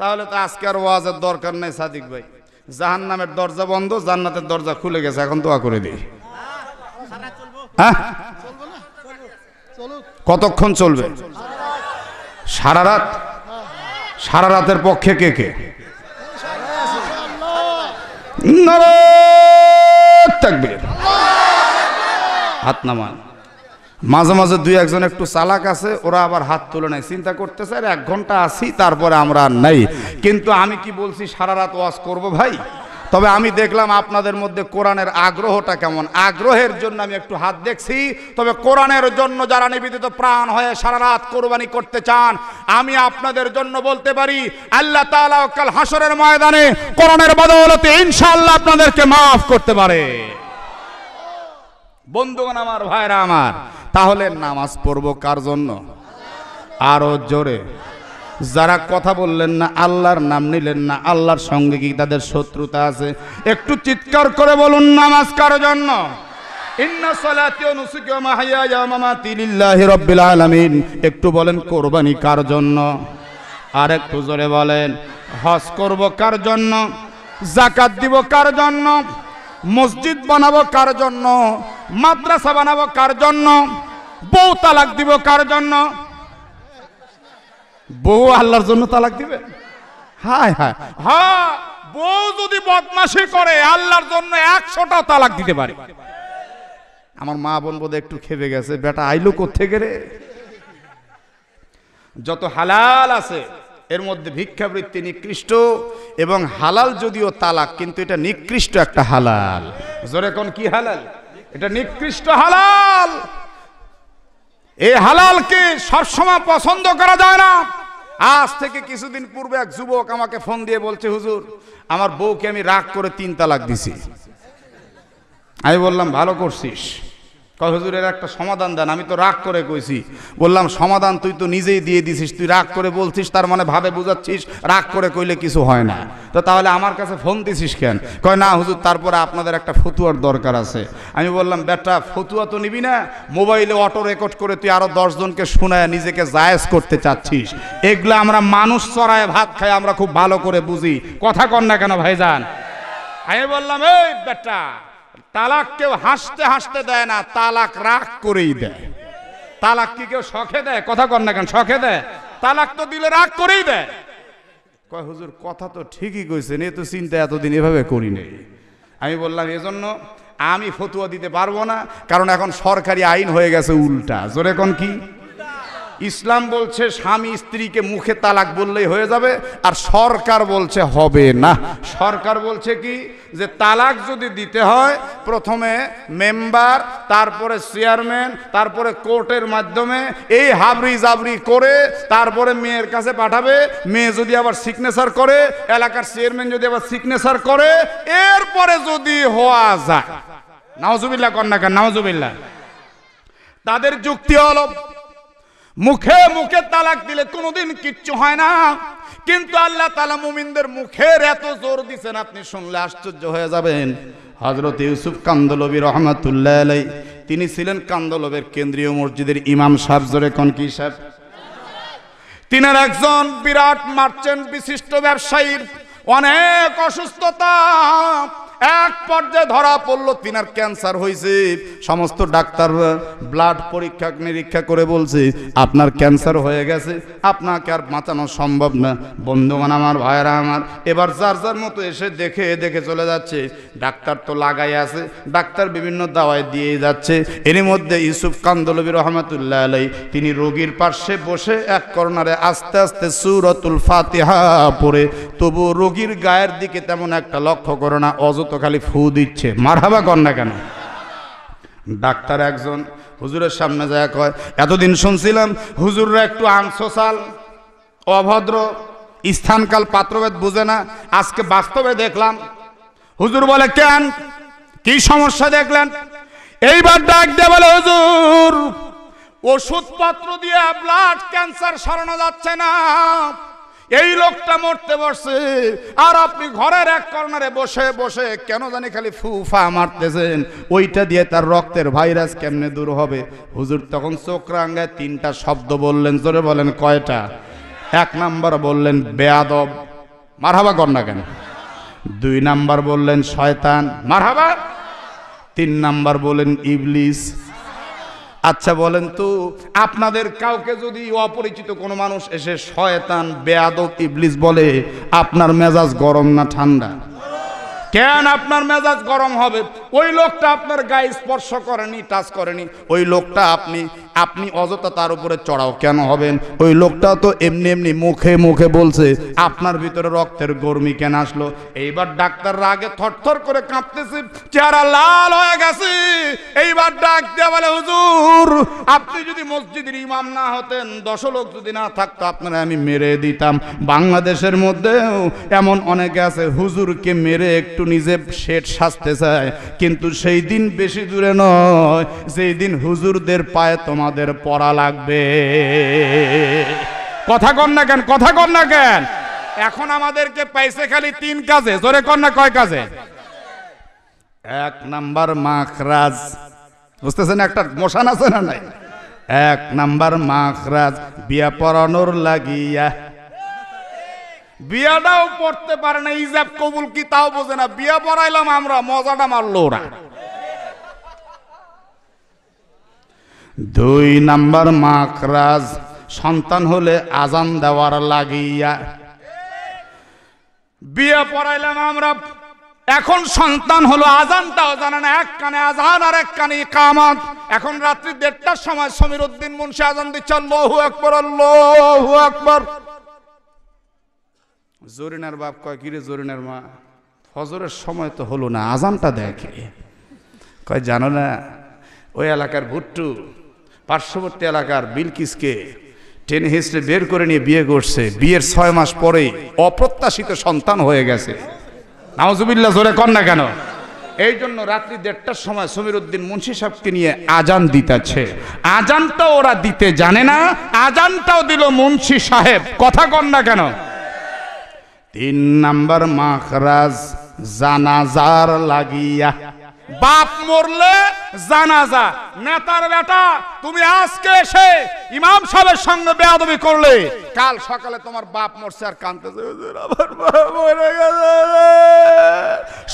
তাহলে তো আজকে আর ওয়াজের দরকার নেই সাদিক ভাই জাহান নামের দরজা বন্ধ জান্নাতের দরজা খুলে গেছে এখন তোয়া করে দিই হ্যাঁ? কতক্ষণ চলবে সারা রাত সারা রাতের পক্ষে কে কে তাকবীর হাত নামান মাঝে মাঝে দুই একজন একটু চালাক আছে ওরা আবার হাত তুলে নেয় চিন্তা করতেছে আর এক ঘন্টা আসি তারপরে আমরা আর নাই কিন্তু আমি কি বলছি সারা রাত ওয়াজ করবো ভাই তবে আমি দেখলাম আপনাদের মধ্যে কোরআনের আগ্রহটা কেমন আগ্রহের জন্য আমি একটু হাত দেখছি তবে কোরআনের জন্য যারা নিবেদিত প্রাণ হয়ে সারা রাত কোরবানি করতে চান আমি আপনাদের জন্য বলতে পারি আল্লাহ তালাকাল কাল হাসরের ময়দানে কোরআনের বদৌলতে ইনশাল্লাহ আপনাদেরকে মাফ করতে পারে বন্ধুগণ আমার ভাইরা আমার তাহলে নামাজ পড়বো কার জন্য আরো জোরে যারা কথা বললেন না আল্লাহর নাম নিলেন না আল্লাহর সঙ্গে কি তাদের শত্রুতা আছে একটু চিৎকার করে বলুন নামাজ কার জন্য একটু বলেন কোরবানি কার জন্য আর একটু জোরে বলেন হস করব কার জন্য জাকাত দিব কার জন্য মসজিদ বানাবো কার জন্য মাদ্রাসা বানাবো কার জন্য বউ তালাক দিব কার জন্য বউ আল্লাহর জন্য তালাক দিবে হায় হায় হা হ্যাঁ, বউ যদি বদমাশি করে আল্লাহর জন্য একশোটা তালাক দিতে পারে আমার মা বোন বোধ একটু খেপে গেছে বেটা আইলো কোথেকে রে যত হালাল আছে এর মধ্যে ভিক্ষাবৃত্তি নিকৃষ্ট এবং হালাল যদিও তালাক কিন্তু এটা নিকৃষ্ট একটা হালাল জোরে কোন কি হালাল এটা নিকৃষ্ট হালাল এই হালালকে সবসময় পছন্দ করা যায় না আজ থেকে কিছুদিন পূর্বে এক যুবক আমাকে ফোন দিয়ে বলছে হুজুর আমার বউকে আমি রাগ করে তিন তালাক দিছি আমি বললাম ভালো করছিস কয় হুজুর এর একটা সমাধান দেন আমি তো রাগ করে কইছি বললাম সমাধান তুই তো নিজেই দিয়ে দিছিস তুই রাগ করে বলছিস তার মানে ভাবে বোঝাচ্ছিস রাগ করে কইলে কিছু হয় না তো তাহলে আমার কাছে ফোন দিছিস কেন কয় না হুজুর তারপরে আপনাদের একটা ফতুয়ার দরকার আছে আমি বললাম বেটা ফতুয়া তো নিবি না মোবাইলে অটো রেকর্ড করে তুই আরও দশজনকে শোনায় নিজেকে জায়েজ করতে চাচ্ছিস এগুলো আমরা মানুষ চড়ায় ভাত খাই আমরা খুব ভালো করে বুঝি কথা কর না কেন ভাইজান আমি বললাম এই বেটা তালাক কেউ হাসতে হাসতে দেয় না তালাক রাগ করেই দেয় তালাক কি কেউ শখে দেয় কথা কর না কেন শখে দেয় তালাক তো দিলে রাগ করেই দেয় কয় হুজুর কথা তো ঠিকই কইছেন এ তো চিন্তা এতদিন এভাবে করি নেই আমি বললাম এজন্য আমি ফতুয়া দিতে পারবো না কারণ এখন সরকারি আইন হয়ে গেছে উল্টা জোরে কোন কি ইসলাম বলছে স্বামী স্ত্রীকে মুখে তালাক বললেই হয়ে যাবে আর সরকার বলছে হবে না সরকার বলছে কি যে তালাক যদি দিতে হয় প্রথমে মেম্বার তারপরে চেয়ারম্যান তারপরে কোর্টের মাধ্যমে এই হাবরি জাবরি করে তারপরে মেয়ের কাছে পাঠাবে মেয়ে যদি আবার সিগনেচার করে এলাকার চেয়ারম্যান যদি আবার সিগনেচার করে এরপরে যদি হওয়া যায় নওয়াজুবিল্লা কন্যাকার নওয়াজুবিল্লা তাদের যুক্তি হলো মুখে মুখে তালাক দিলে কোনোদিন কিচ্ছু হয় না কিন্তু আল্লাহ তালা মুমিনদের মুখের এত জোর দিচ্ছেন আপনি শুনলে আশ্চর্য হয়ে যাবেন হজরত ইউসুফ কান্দলবী রহমাতুল্লাহ আলাই তিনি ছিলেন কান্দলবের কেন্দ্রীয় মসজিদের ইমাম সাহ জোরে কন কি সাহেব তিনার একজন বিরাট মার্চেন্ট বিশিষ্ট ব্যবসায়ীর অনেক অসুস্থতা এক পর্যায়ে ধরা পড়লো তিনার ক্যান্সার হয়েছে সমস্ত ডাক্তার ব্লাড পরীক্ষা নিরীক্ষা করে বলছে আপনার ক্যান্সার হয়ে গেছে আপনাকে আর বাঁচানো সম্ভব না বন্ধুগণ আমার ভাইয়েরা আমার এবার যার যার মতো এসে দেখে দেখে চলে যাচ্ছে ডাক্তার তো লাগাই আছে ডাক্তার বিভিন্ন দাওয়ায় দিয়ে যাচ্ছে এরই মধ্যে ইউসুফ কান্দলবী রহমতুল্লাহ আলাই তিনি রোগীর পাশে বসে এক কর্নারে আস্তে আস্তে সুরতুল ফাতিহা পড়ে তবু রোগীর গায়ের দিকে তেমন একটা লক্ষ্য করে না অযথা তো খালি ফু দিচ্ছে মারহাবা কর না কেন ডাক্তার একজন হুজুরের সামনে যা কয় এতদিন শুনছিলাম হুজুররা একটু আনসোশাল অভদ্র স্থানকাল পাত্রভেদ বুঝে না আজকে বাস্তবে দেখলাম হুজুর বলে কেন কি সমস্যা দেখলেন এইবার ডাক দিয়ে বলে হুজুর ওষুধপত্র দিয়ে ব্লাড ক্যান্সার সরানো যাচ্ছে না এই লোকটা মরতে বসছে আর আপনি ঘরের এক কর্নারে বসে বসে কেন জানি খালি ফুফা মারতেছেন ওইটা দিয়ে তার রক্তের ভাইরাস কেমনে দূর হবে হুজুর তখন চোখ রাঙ্গায় তিনটা শব্দ বললেন জোরে বলেন কয়টা এক নাম্বার বললেন বেয়াদব মারহাবা কর না কেন দুই নাম্বার বললেন শয়তান মারহাবা তিন নাম্বার বললেন ইবলিস আচ্ছা বলেন তো আপনাদের কাউকে যদি অপরিচিত কোনো মানুষ এসে শয়তান বেয়াদক ইবলিস বলে আপনার মেজাজ গরম না ঠান্ডা কেন আপনার মেজাজ গরম হবে ওই লোকটা আপনার গায়ে স্পর্শ করেনি টাচ করেনি ওই লোকটা আপনি আপনি অযথা তার উপরে চড়াও কেন হবেন ওই লোকটা তো এমনি এমনি মুখে মুখে বলছে আপনার ভিতরে রক্তের গরমি কেন আসলো এইবার ডাক্তার রাগে থরথর করে কাঁপতেছে চেহারা লাল হয়ে গেছে এইবার ডাক দেওয়া বলে হুজুর আপনি যদি মসজিদের ইমাম না হতেন দশ লোক যদি না থাকতো আপনারা আমি মেরে দিতাম বাংলাদেশের মধ্যেও এমন অনেকে আছে হুজুরকে মেরে একটু নিজে শেট সাজতে চায় কিন্তু সেই দিন বেশি দূরে নয় যেই দিন হুজুরদের পায়ে তোমাদের পড়া লাগবে কথা কর না কেন কথা কর না কেন এখন আমাদেরকে পাইছে খালি তিন কাজে জোরে কর না কয় কাজে এক নাম্বার মাখরাজ বুঝতেছেন একটা মশান আছে না নাই এক নাম্বার মাখরাজ বিয়া পড়ানোর লাগিয়া বিয়াটাও পড়তে পারে না ইজাব কবুল কি তাও বোঝে না বিয়া পড়াইলাম আমরা মজাটা মারলো ওরা দুই নাম্বার মাকরাজ সন্তান হলে আজান দেওয়ার লাগিয়া বিয়ে পড়াইলাম আমরা এখন সন্তান হলো আজানটাও জানে না এক কানে আজান আর এক কানে কামাত এখন রাত্রি দেড়টার সময় সমীর উদ্দিন মুন্সি আজান দিচ্ছে লহু একবার লহু একবার জরিনার বাপ কয় কিরে জরিনার মা ফজরের সময় তো হলো না আজানটা দেখে কয় জানো না ওই এলাকার ভুট্টু পার্শ্ববর্তী এলাকার বিলকিসকে টেন হিস্ট্রি বের করে নিয়ে বিয়ে করছে বিয়ের ছয় মাস পরেই অপ্রত্যাশিত সন্তান হয়ে গেছে নামজুবিল্লা জোরে কর না কেন এই জন্য রাত্রি দেড়টার সময় সমীর উদ্দিন মুন্সি সাহেবকে নিয়ে আজান দিতেছে আজানটা ওরা দিতে জানে না আজানটাও দিল মুন্সি সাহেব কথা কর না কেন তিন নাম্বার মাখরাজ জানাজার লাগিয়া বাপ মরলে জানাজা নেতার বেটা তুমি আজকে এসে ইমাম সাহেবের সঙ্গে বেয়াদবি করলে কাল সকালে তোমার বাপ মরছে আর কানতে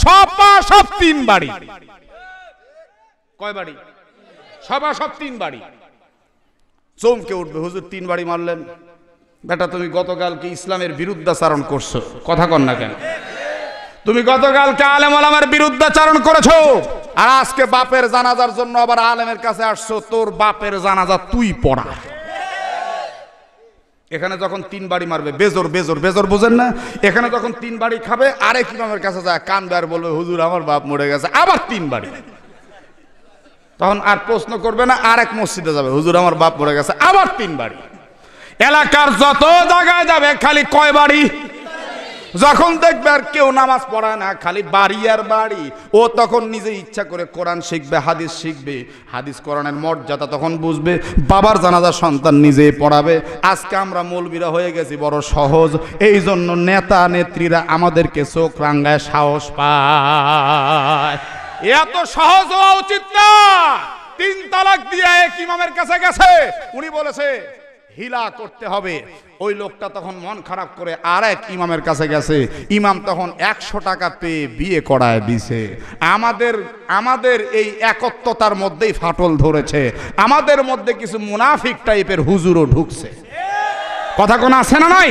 সব পা সব সব তিন বাড়ি কয় বাড়ি সবা সব তিন বাড়ি চমকে উঠবে হুজুর তিন বাড়ি মারলেন বেটা তুমি গতকালকে ইসলামের বিরুদ্ধাচারণ করছো কথা কন না কেন তুমি গতকালকে আলেম আলামের বিরুদ্ধাচারণ করেছো আর আজকে বাপের জানাজার জন্য আবার আলেমের কাছে আসছো তোর বাপের জানাজা তুই পড়া এখানে যখন তিন বাড়ি মারবে বেজর বেজর বেজর বোঝেন না এখানে যখন তিন বাড়ি খাবে আরেক ইমামের কাছে যায় কান বের বলবে হুজুর আমার বাপ মরে গেছে আবার তিন বাড়ি তখন আর প্রশ্ন করবে না আরেক মসজিদে যাবে হুজুর আমার বাপ মরে গেছে আবার তিন বাড়ি এলাকার যত জায়গায় যাবে খালি কয় বাড়ি যখন দেখবে আর কেউ নামাজ পড়ায় না খালি বাড়ি আর বাড়ি ও তখন নিজে ইচ্ছা করে কোরআন শিখবে হাদিস শিখবে হাদিস কোরআনের মর্যাদা তখন বুঝবে বাবার জানাজা সন্তান নিজেই পড়াবে আজকে আমরা মৌলবীরা হয়ে গেছি বড় সহজ এই জন্য নেতা নেত্রীরা আমাদেরকে চোখ রাঙ্গায় সাহস পায় এত সহজ হওয়া উচিত না তিন তালাক দিয়ে এক ইমামের কাছে গেছে উনি বলেছে হিলা করতে হবে ওই লোকটা তখন মন খারাপ করে আর এক ইমামের কাছে গেছে ইমাম তখন একশো টাকা পেয়ে বিয়ে করায় দিছে আমাদের আমাদের এই একত্বতার মধ্যেই ফাটল ধরেছে আমাদের মধ্যে কিছু মুনাফিক টাইপের হুজুরও ঢুকছে কথা কোনো আছে না নাই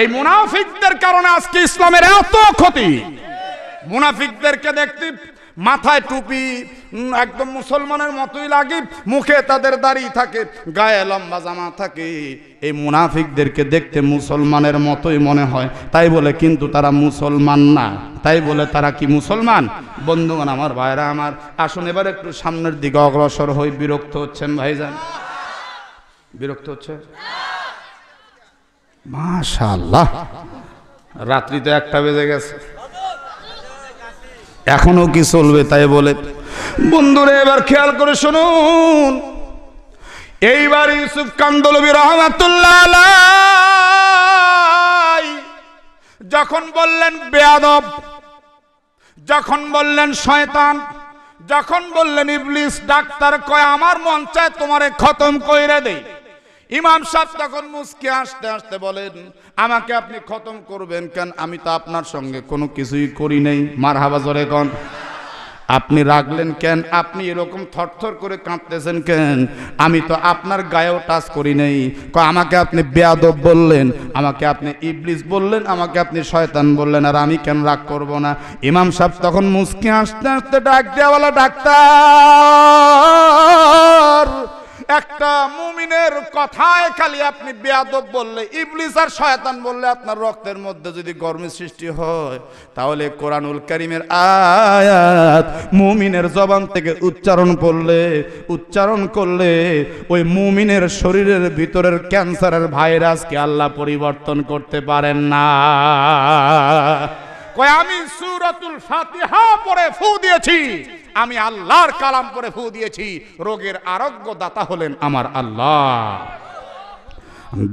এই মুনাফিকদের কারণে আজকে ইসলামের এত ক্ষতি মুনাফিকদেরকে দেখতে মাথায় টুপি একদম মুসলমানের মতোই লাগে মুখে তাদের দাড়ি থাকে গায়ে লম্বা জামা থাকে এই মুনাফিকদেরকে দেখতে মুসলমানের মতোই মনে হয় তাই বলে কিন্তু তারা মুসলমান না তাই বলে তারা কি মুসলমান বন্ধুগণ আমার ভাইরা আমার আসুন এবার একটু সামনের দিকে অগ্রসর হই বিরক্ত হচ্ছেন ভাইজান বিরক্ত হচ্ছে মাশাল্লাহ রাত্রি তো একটা বেজে গেছে এখনো কি চলবে তাই বলে বন্ধুরা এবার খেয়াল করে শুনুন এইবার ইউসুফ কান্দলবি রহমাতুল্লাহ যখন বললেন বেয়াদব যখন বললেন শয়তান যখন বললেন ইবলিস ডাক্তার কয় আমার মন চায় তোমারে খতম কইরে দেয় ইমাম সাহ তখন মুসকে আসতে আসতে বলেন আমাকে আপনি খতম করবেন কেন আমি তো আপনার সঙ্গে কোনো কিছুই করি নেই মার হাবাজরে কন আপনি রাখলেন কেন আপনি এরকম থরথর করে কাঁদতেছেন কেন আমি তো আপনার গায়েও টাচ করি নেই আমাকে আপনি বেয়াদব বললেন আমাকে আপনি ইবলিস বললেন আমাকে আপনি শয়তান বললেন আর আমি কেন রাগ করব না ইমাম সাহেব তখন মুসকি আসতে আসতে ডাক দেওয়ালা ডাক্তার একটা মুমিনের কথায় খালি আপনি বেয়াদব বললে ইবলিস আর শয়তান বললে আপনার রক্তের মধ্যে যদি গরমের সৃষ্টি হয় তাহলে কোরআনুল করিমের আয়াত মুমিনের জবান থেকে উচ্চারণ করলে উচ্চারণ করলে ওই মুমিনের শরীরের ভিতরের ক্যান্সারের ভাইরাসকে আল্লাহ পরিবর্তন করতে পারেন না কয় আমি সুরতুল ফাতিহা পড়ে ফু দিয়েছি আমি আল্লাহর কালাম করে ফু দিয়েছি রোগের আরোগ্য দাতা হলেন আমার আল্লাহ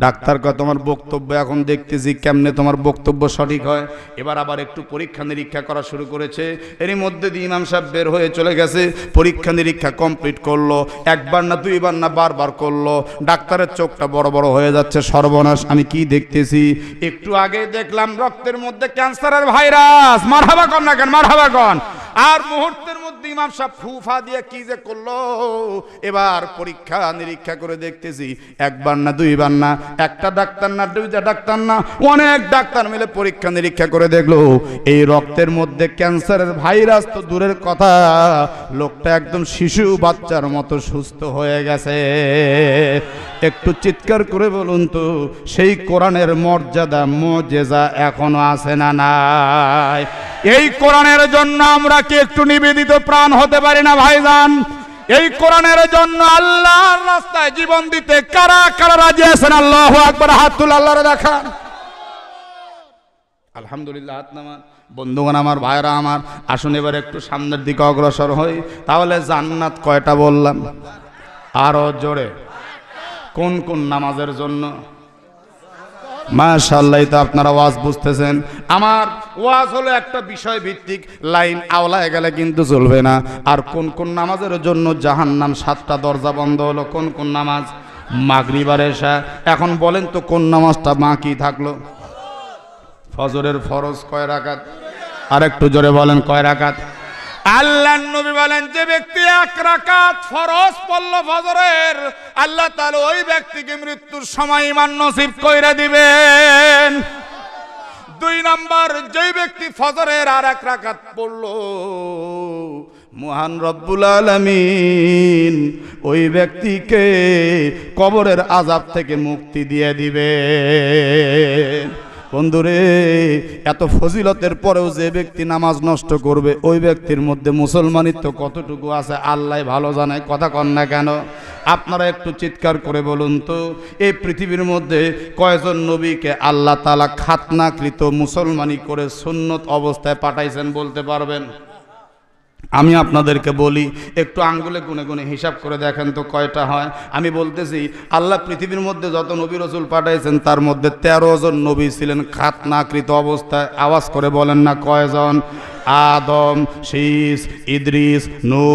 ডাক্তার কয় তোমার বক্তব্য এখন দেখতেছি কেমনে তোমার বক্তব্য সঠিক হয় এবার আবার একটু পরীক্ষা নিরীক্ষা করা শুরু করেছে এরই মধ্যে দিয়ে ইমাম সাহেব বের হয়ে চলে গেছে পরীক্ষা নিরীক্ষা কমপ্লিট করলো একবার না দুইবার না বারবার করলো ডাক্তারের চোখটা বড় বড় হয়ে যাচ্ছে সর্বনাশ আমি কি দেখতেছি একটু আগে দেখলাম রক্তের মধ্যে ক্যান্সারের ভাইরাস মারহাবা হাবা কন না কেন মারহাবা হাবা কন আর মুহূর্তের মধ্যে ইমাম সাহেব ফুফা দিয়ে কি যে করলো এবার পরীক্ষা নিরীক্ষা করে দেখতেছি একবার না দুইবার না না একটা ডাক্তার না দুইটা ডাক্তার না অনেক ডাক্তার মিলে পরীক্ষা নিরীক্ষা করে দেখলো এই রক্তের মধ্যে ক্যান্সারের ভাইরাস তো দূরের কথা লোকটা একদম শিশু বাচ্চার মতো সুস্থ হয়ে গেছে একটু চিৎকার করে বলুন তো সেই কোরআনের মর্যাদা মজেজা এখনো আছে না নাই এই কোরআনের জন্য আমরা কি একটু নিবেদিত প্রাণ হতে পারি না ভাইজান এই কোরআনের জন্য আল্লাহর রাস্তায় জীবন দিতে কারা কারা রাজি আছেন আল্লাহ আকবার হাত তুল আল্লাহরে দেখান আলহামদুলিল্লাহ হাত নামান বন্ধুগণ আমার ভাইরা আমার আসুন এবার একটু সামনের দিকে অগ্রসর হই তাহলে জান্নাত কয়টা বললাম আরো জোরে কোন কোন নামাজের জন্য মাশাল্লাহ তো আপনারা ওয়াজ বুঝতেছেন আমার ওয়াজ হলো একটা বিষয় ভিত্তিক লাইন আওলায় গেলে কিন্তু চলবে না আর কোন কোন নামাজের জন্য জাহান্নাম সাতটা দরজা বন্ধ হলো কোন কোন নামাজ মাগরিবার এসা এখন বলেন তো কোন নামাজটা মা কি থাকলো ফজরের ফরজ কয় রাকাত আর একটু জোরে বলেন কয় রাকাত আল্লাহ নবী বলেন যে ব্যক্তি এক রাকাত ফরজ পড়ল ফজরের আল্লাহ তাহলে ওই ব্যক্তিকে মৃত্যুর সময় ইমান নসিব কইরা দিবেন দুই নম্বর যেই ব্যক্তি ফজরের আর এক রাকাত পড়ল মহান রব্বুল আলমিন ওই ব্যক্তিকে কবরের আজাব থেকে মুক্তি দিয়ে দিবেন বন্ধুরে এত ফজিলতের পরেও যে ব্যক্তি নামাজ নষ্ট করবে ওই ব্যক্তির মধ্যে মুসলমানিত্ব কতটুকু আছে আল্লাহ ভালো জানে কথা কন না কেন আপনারা একটু চিৎকার করে বলুন তো এই পৃথিবীর মধ্যে কয়জন নবীকে আল্লাহ তালা খাতনাকৃত মুসলমানি করে সুন্নত অবস্থায় পাঠাইছেন বলতে পারবেন আমি আপনাদেরকে বলি একটু আঙ্গুলে গুনে গুনে হিসাব করে দেখেন তো কয়টা হয় আমি বলতেছি আল্লাহ পৃথিবীর মধ্যে যত নবী রসুল পাঠাইছেন তার মধ্যে তেরো জন নবী ছিলেন নাকৃত অবস্থায় আওয়াজ করে বলেন না কয়জন আদম শীষ ইদ্রিস নু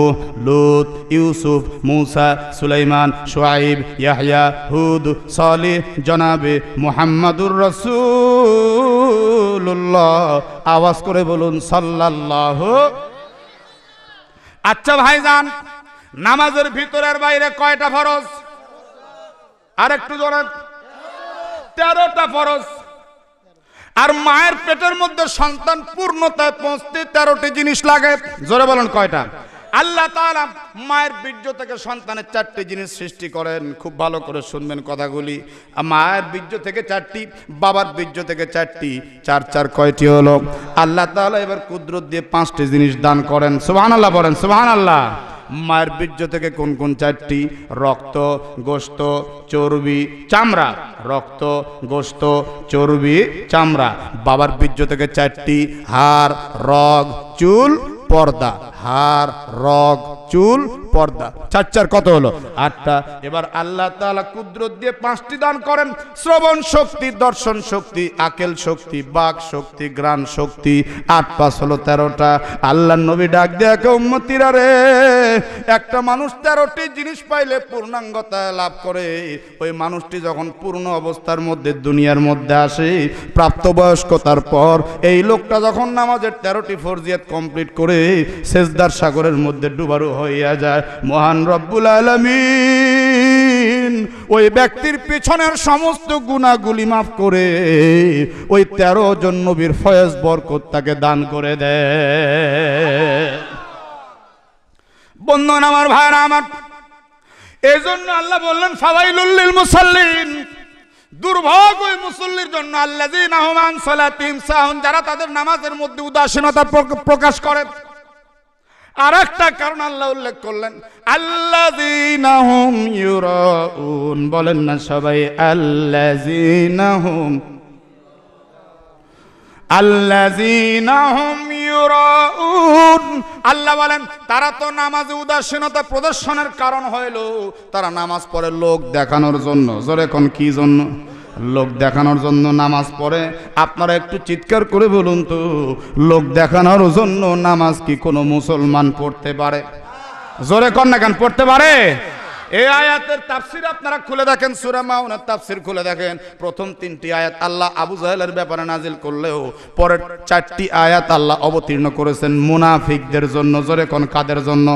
লুত ইউসুফ মুসা সুলাইমান সোয়াইব ইয়াহিয়া হুদ সলি জনাবে মোহাম্মদুর রসুল্লাহ আওয়াজ করে বলুন সাল্লাল্লাহ আচ্ছা ভাইজান নামাজের ভিতরের বাইরে কয়টা ফরজ আর একটু জোরেন তেরোটা ফরজ আর মায়ের পেটের মধ্যে সন্তান পূর্ণতায় পৌঁছতে তেরোটি জিনিস লাগে জোরে বলেন কয়টা আল্লাহ তালা মায়ের বীর্য থেকে সন্তানের চারটি জিনিস সৃষ্টি করেন খুব ভালো করে শুনবেন কথাগুলি মায়ের বীর্য থেকে চারটি বাবার বীর্য থেকে চারটি চার চার কয়টি হলো আল্লাহ তালা এবার কুদরত দিয়ে পাঁচটি জিনিস দান করেন আল্লাহ বলেন আল্লাহ মায়ের বীর্য থেকে কোন কোন চারটি রক্ত গোস্ত চর্বি চামড়া রক্ত গোস্ত চর্বি চামড়া বাবার বীর্য থেকে চারটি হাড় রগ চুল পর্দা হার রগ চুল পর্দা চার চার কত হলো আটটা এবার আল্লাহ তালা কুদরত দিয়ে পাঁচটি দান করেন শ্রবণ শক্তি দর্শন শক্তি আকেল শক্তি বাক শক্তি গ্রাণ শক্তি আট পাঁচ হলো তেরোটা আল্লাহ নবী ডাক দেয়াকে উম্মতিরা রে একটা মানুষ তেরোটি জিনিস পাইলে পূর্ণাঙ্গতা লাভ করে ওই মানুষটি যখন পূর্ণ অবস্থার মধ্যে দুনিয়ার মধ্যে আসে প্রাপ্তবয়স্কতার পর এই লোকটা যখন নামাজের তেরোটি ফরজিয়াত কমপ্লিট করে শেষদার সাগরের মধ্যে ডুবারু হইয়া যায় মহান রব্বুল আলমিন ওই ব্যক্তির পিছনের সমস্ত গুণাগুলি মাফ করে ওই তেরো জন নবীর ফয়েজ বরকত তাকে দান করে দেয় বন্ধন আমার ভাইরা আমার এই জন্য আল্লাহ বললেন ফাওয়াইলুল্লিল মুসল্লিন দুর্ভোগ ওই মুসল্লির জন্য আল্লাহ যারা তাদের নামাজের মধ্যে উদাসীনতা প্রকাশ করে আর একটা কারণ আল্লাহ উল্লেখ করলেন আল্লাহম ইউরউন বলেন না সবাই আল্লাহম আল্লাহম ইউরউন আল্লাহ বলেন তারা তো নামাজে উদাসীনতা প্রদর্শনের কারণ হইল তারা নামাজ পড়ে লোক দেখানোর জন্য জোরে কোন কি জন্য লোক দেখানোর জন্য নামাজ পড়ে আপনারা একটু চিৎকার করে বলুন তো লোক দেখানোর জন্য নামাজ কি কোনো মুসলমান পড়তে পারে জোরে কর না কেন পড়তে পারে এই আয়াতের তাফসির আপনারা খুলে দেখেন সুরা মাউনের তাফসির খুলে দেখেন প্রথম তিনটি আয়াত আল্লাহ আবু জাহেলের ব্যাপারে নাজিল করলেও পরের চারটি আয়াত আল্লাহ অবতীর্ণ করেছেন মুনাফিকদের জন্য জোরে কোন কাদের জন্য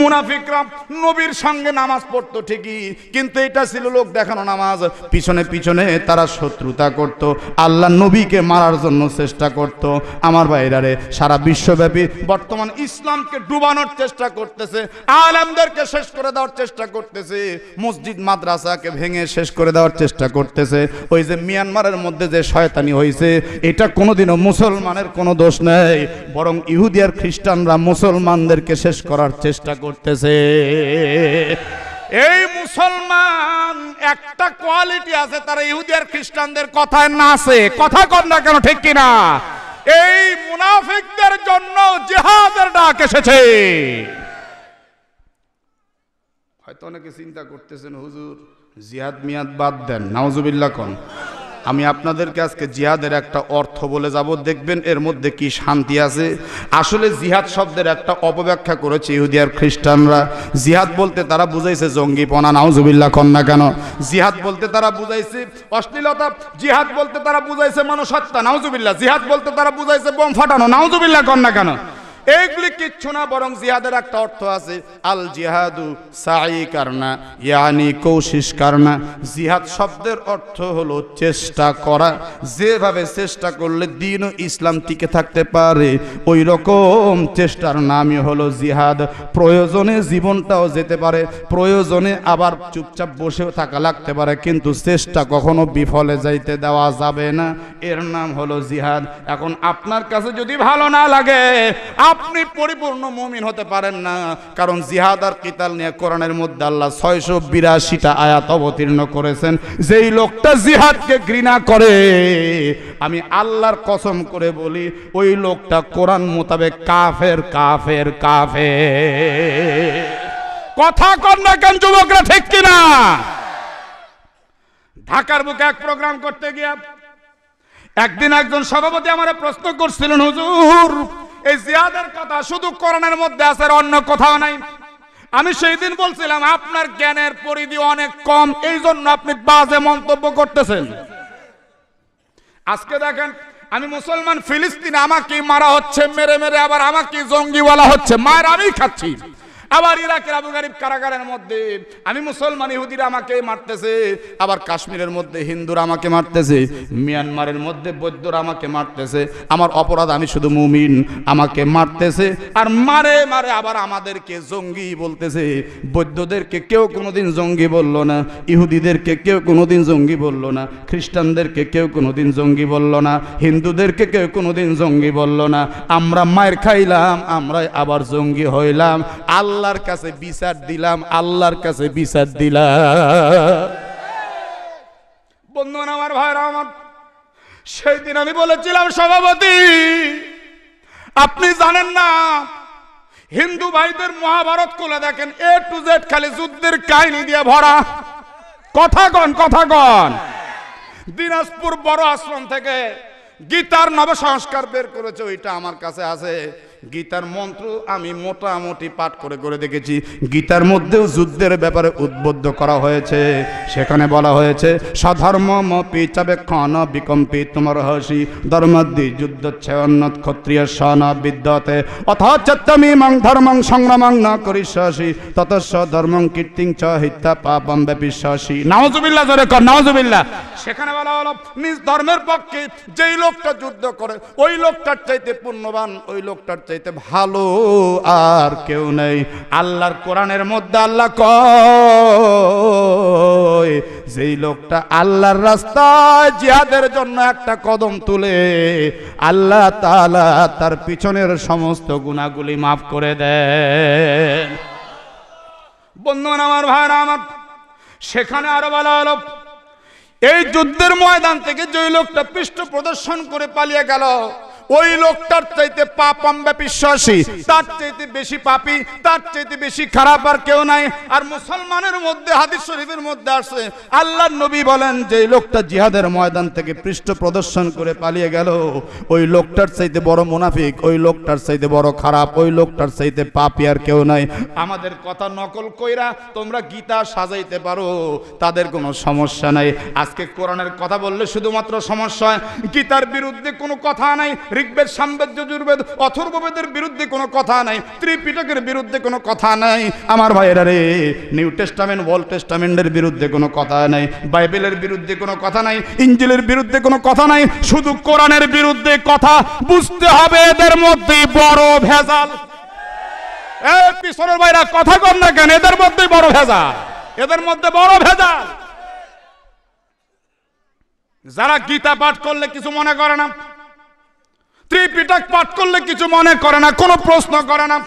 মুনাফিকরা নবীর সঙ্গে নামাজ পড়তো ঠিকই কিন্তু এটা ছিল লোক দেখানো নামাজ পিছনে পিছনে তারা শত্রুতা করত আল্লাহ নবীকে মারার জন্য চেষ্টা করত আমার বাইরারে সারা বিশ্বব্যাপী বর্তমান ইসলামকে ডুবানোর চেষ্টা করতেছে আলমদেরকে শেষ করে দেওয়ার চেষ্টা করতে করতেছে মসজিদ মাদ্রাসাকে ভেঙে শেষ করে দেওয়ার চেষ্টা করতেছে ওই যে মিয়ানমারের মধ্যে যে শয়তানি হয়েছে এটা কোনোদিনও মুসলমানের কোনো দোষ নেই বরং ইহুদি আর খ্রিস্টানরা মুসলমানদেরকে শেষ করার চেষ্টা করতেছে এই মুসলমান একটা কোয়ালিটি আছে তারা ইহুদি আর খ্রিস্টানদের কথায় না আছে কথা কর না কেন ঠিক কিনা এই মুনাফিকদের জন্য জেহাদের ডাক এসেছে এত অনেকে চিন্তা করতেছেন হুজুর জিহাদ মিয়াদ বাদ দেন নাওজুবিল্লা কন আমি আপনাদেরকে আজকে জিহাদের একটা অর্থ বলে যাব দেখবেন এর মধ্যে কি শান্তি আছে আসলে জিহাদ শব্দের একটা অপব্যাখ্যা করেছে আর খ্রিস্টানরা জিহাদ বলতে তারা বুঝাইছে জঙ্গিপনা নাউজুবিল্লা কন্যা কেন জিহাদ বলতে তারা বুঝাইছে অশ্লীলতা জিহাদ বলতে তারা বুঝাইছে মানুষ হত্যা নাউজুবিল্লা জিহাদ বলতে তারা বুঝাইছে বোম ফাটানো নাউজুবিল্লা কন্যা কেন এগুলি কিচ্ছু না বরং জিহাদের একটা অর্থ আছে আল জিহাদু সাই কারনা ইয়ানি কৌশিস কারনা জিহাদ শব্দের অর্থ হলো চেষ্টা করা যেভাবে চেষ্টা করলে দিন ও ইসলাম টিকে থাকতে পারে ওই রকম চেষ্টার নামই হলো জিহাদ প্রয়োজনে জীবনটাও যেতে পারে প্রয়োজনে আবার চুপচাপ বসেও থাকা লাগতে পারে কিন্তু চেষ্টা কখনো বিফলে যাইতে দেওয়া যাবে না এর নাম হলো জিহাদ এখন আপনার কাছে যদি ভালো না লাগে আপ আপনি পরিপূর্ণ মুমিন হতে পারেন না কারণ জিহাদ আর কিতাল নিয়ে কোরআনের মধ্যে আল্লাহ ছয়শো বিরাশিটা আয়াত অবতীর্ণ করেছেন যেই লোকটা জিহাদকে ঘৃণা করে আমি আল্লাহর কসম করে বলি ওই লোকটা কোরআন মোতাবেক কাফের কাফের কাফে কথা কর না কেন যুবকরা ঠিক কিনা ঢাকার বুকে এক প্রোগ্রাম করতে গিয়া একদিন একজন সভাপতি আমার প্রশ্ন করছিলেন হুজুর এই জিয়াদের কথা শুধু করণের মধ্যে আছে আর অন্য কোথাও নাই আমি সেই দিন বলছিলাম আপনার জ্ঞানের পরিধি অনেক কম এই জন্য আপনি বাজে মন্তব্য করতেছেন আজকে দেখেন আমি মুসলমান ফিলিস্তিন আমাকে মারা হচ্ছে মেরে মেরে আবার আমাকে জঙ্গিওয়ালা হচ্ছে মায়ের আমি খাচ্ছি আবার ইরাকের আবু গারিব কারাগারের মধ্যে আমি মুসলমান ইহুদিরা আমাকে মারতেছে আবার কাশ্মীরের মধ্যে হিন্দুরা আমাকে মারতেছে মিয়ানমারের মধ্যে বৌদ্ধরা আমাকে মারতেছে আমার অপরাধ আমি শুধু মুমিন আমাকে মারতেছে আর মারে মারে আবার আমাদেরকে জঙ্গি বলতেছে বৌদ্ধদেরকে কেউ কোনোদিন জঙ্গি বলল না ইহুদিদেরকে কেউ কোনোদিন জঙ্গি বলল না খ্রিস্টানদেরকে কেউ কোনোদিন জঙ্গি বলল না হিন্দুদেরকে কেউ কোনোদিন জঙ্গি বলল না আমরা মায়ের খাইলাম আমরাই আবার জঙ্গি হইলাম আল্লাহ আল্লাহর কাছে বিচার দিলাম আল্লাহর কাছে বিচার দিলাম বন্ধুরা আমার ভাইরা আমার সেই দিন আমি বলেছিলাম সভাপতি আপনি জানেন না হিন্দু ভাইদের মহাভারত খুলে দেখেন এ টু জেড খালি যুদ্ধের কাহিনী দিয়ে ভরা কথা কন কথা কন দিনাজপুর বড় আশ্রম থেকে গীতার নব সংস্কার বের করেছে ওইটা আমার কাছে আছে গীতার মন্ত্র আমি মোটামুটি পাঠ করে করে দেখেছি গীতার মধ্যেও যুদ্ধের ব্যাপারে উদ্বুদ্ধ করা হয়েছে সেখানে বলা হয়েছে সধর্ম মপি চাবে ক্ষণ বিকম্পি তোমার হসি ধর্মাদি যুদ্ধ অন্য ক্ষত্রিয় সন বিদ্যতে অথচমি মং ধর্মং সংগ্রামং করি করিষ্যসি ততস্ব ধর্মং কীর্তিং চ হিতা পাপম ব্যাপিষ্যসি নাওজুবিল্লাহ ধরে কর নাওজুবিল্লাহ সেখানে বলা হলো নিজ ধর্মের পক্ষে যেই লোকটা যুদ্ধ করে ওই লোকটার চাইতে পুণ্যবান ওই লোকটার চাইতে ভালো আর কেউ নেই আল্লাহর কোরআনের মধ্যে আল্লাহ কয় যেই লোকটা আল্লাহর রাস্তায় জিহাদের জন্য একটা কদম তুলে আল্লাহ তাআলা তার পিছনের সমস্ত গুণাগুলি মাফ করে দেন বন্ধুরা আমার ভাইরা আমার সেখানে আরো বলা হলো এই যুদ্ধের ময়দান থেকে যে লোকটা পৃষ্ঠ প্রদর্শন করে পালিয়ে গেল ওই লোকটার চাইতে পাপ আমরা বিশ্বাসী তার চাইতে বেশি পাপি তার চাইতে বেশি খারাপ আর কেউ নাই আর মুসলমানের মধ্যে হাদিস শরীফের মধ্যে আসে আল্লাহ নবী বলেন যে লোকটা জিহাদের ময়দান থেকে পৃষ্ঠ প্রদর্শন করে পালিয়ে গেল ওই লোকটার চাইতে বড় মুনাফিক ওই লোকটার চাইতে বড় খারাপ ওই লোকটার চাইতে পাপি আর কেউ নাই আমাদের কথা নকল কইরা তোমরা গীতা সাজাইতে পারো তাদের কোনো সমস্যা নাই আজকে কোরআনের কথা বললে শুধুমাত্র সমস্যা হয় গীতার বিরুদ্ধে কোনো কথা নাই ঋগ্বেদ সাম্বেদ যজুর্বেদ অথর্ববেদের বিরুদ্ধে কোনো কথা নাই ত্রিপিটকের বিরুদ্ধে কোনো কথা নাই আমার ভাইয়েরা রে নিউ টেস্টামেন্ট ওল্ড টেস্টামেন্টের বিরুদ্ধে কোনো কথা নাই বাইবেলের বিরুদ্ধে কোনো কথা নাই ইঞ্জিলের বিরুদ্ধে কোনো কথা নাই শুধু কোরআনের বিরুদ্ধে কথা বুঝতে হবে এদের মধ্যে বড় ভেজাল পিছনের ভাইরা কথা কর না কেন এদের মধ্যে বড় ভেজাল এদের মধ্যে বড় ভেজাল যারা গীতা পাঠ করলে কিছু মনে করে না ত্রিপিটাক পাঠ করলে কিছু মনে করে না কোনো প্রশ্ন করে না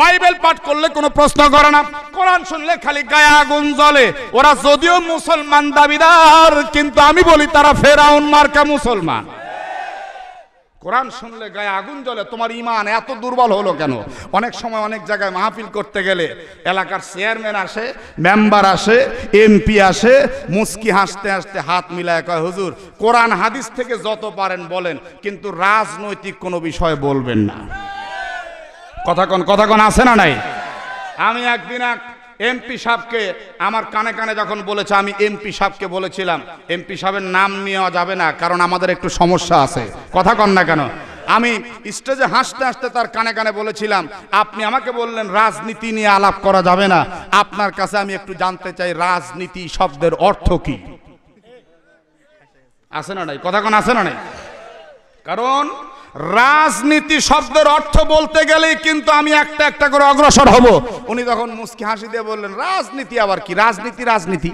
বাইবেল পাঠ করলে কোনো প্রশ্ন করে না কোরআন শুনলে খালি গায়ে আগুন জ্বলে ওরা যদিও মুসলমান দাবিদার কিন্তু আমি বলি তারা ফেরাউন মার্কা মুসলমান কোরআন শুনলে গায়ে আগুন জ্বলে তোমার ইমান এত দুর্বল হলো কেন অনেক সময় অনেক জায়গায় মাহফিল করতে গেলে এলাকার চেয়ারম্যান আসে মেম্বার আসে এমপি আসে মুস্কি হাসতে হাসতে হাত মিলায় কয় হুজুর কোরআন হাদিস থেকে যত পারেন বলেন কিন্তু রাজনৈতিক কোনো বিষয় বলবেন না কথা কোন কথা কোন আছে না নাই আমি একদিন এক এমপি সাহেবকে আমার কানে কানে যখন বলেছে আমি এমপি সাহেবকে বলেছিলাম এমপি সাহেবের নাম নেওয়া যাবে না কারণ আমাদের একটু সমস্যা আছে কথা কন না কেন আমি স্টেজে হাসতে হাসতে তার কানে কানে বলেছিলাম আপনি আমাকে বললেন রাজনীতি নিয়ে আলাপ করা যাবে না আপনার কাছে আমি একটু জানতে চাই রাজনীতি শব্দের অর্থ কি আছে না নাই কথা কোন আছে না নাই কারণ রাজনীতি শব্দের অর্থ বলতে গেলেই কিন্তু আমি একটা একটা করে অগ্রসর হব উনি তখন মুসকি হাসি দিয়ে বললেন রাজনীতি আবার কি রাজনীতি রাজনীতি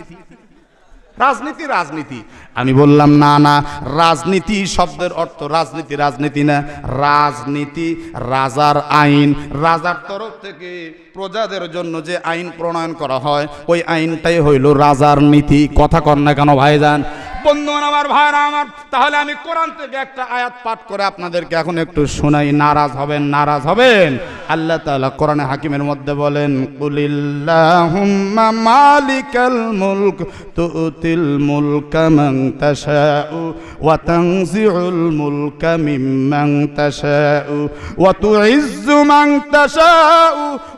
রাজনীতি রাজনীতি আমি বললাম না না রাজনীতি শব্দের অর্থ রাজনীতি রাজনীতি না রাজনীতি রাজার আইন রাজার তরফ থেকে প্রজাদের জন্য যে আইন প্রণয়ন করা হয় ওই আইনটাই হইল রাজার নীতি কথা কর না কেন ভাই যান বন্ধুগণ আমার আমার তাহলে আমি কোরআন থেকে একটা আয়াত পাঠ করে আপনাদেরকে এখন একটু নারাজ হবেন নারাজ হবেন আল্লাহ কোরআনে হাকিমের মধ্যে বলেন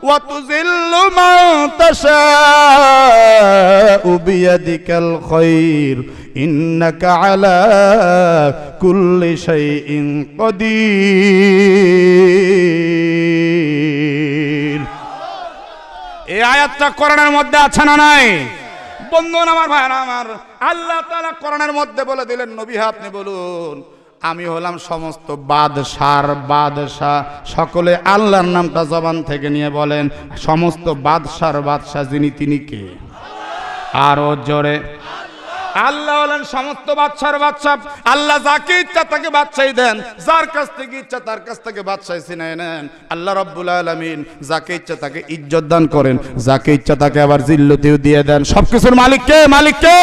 ওয়া تذل من تشاء بيدك الخير إنك على كل شيء قدير এই আয়াতটা করোনার মধ্যে আছে না নাই বন্ধন আমার ভাই আমার আল্লাহ তালা করোনার মধ্যে বলে দিলেন নবী হ্যাঁ আপনি বলুন আমি হলাম সমস্ত বাদশার বাদশাহ সকলে আল্লাহর নামটা জবান থেকে নিয়ে বলেন সমস্ত বাদশার বাদশাহ যিনি তিনি কে আরও জোরে আল্লাহ হলেন সমস্ত বাচ্চার বাচ্চা আল্লাহ যাকে ইচ্ছা তাকে বাচ্চাই দেন যার কাছ থেকে ইচ্ছা তার কাছ থেকে বাচ্চাই ছিনাই নেন আল্লাহ রব্বুল আলমিন যাকে ইচ্ছা তাকে ইজ্জত দান করেন যাকে ইচ্ছা তাকে আবার জিল্লতিও দিয়ে দেন সবকিছুর মালিক কে মালিক কে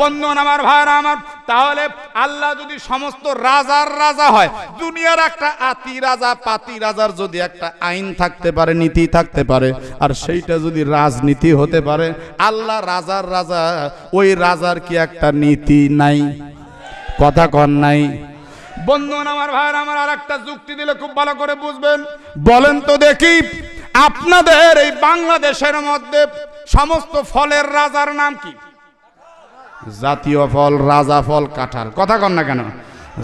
বন্ধন আমার ভাইরা আমার তাহলে আল্লাহ যদি সমস্ত রাজার রাজা হয় দুনিয়ার একটা আতি রাজা পাতি রাজার যদি একটা আইন থাকতে পারে নীতি থাকতে পারে আর সেইটা যদি রাজনীতি হতে পারে আল্লাহ রাজার রাজা ওই রাজার কি একটা নীতি নাই কথা কন নাই বন্ধুন আমার ভাই আমার আর একটা যুক্তি দিলে খুব ভালো করে বুঝবেন বলেন তো দেখি আপনাদের এই বাংলাদেশের মধ্যে সমস্ত ফলের রাজার নাম কি জাতীয় ফল রাজা ফল কাঁঠাল কথা কর না কেন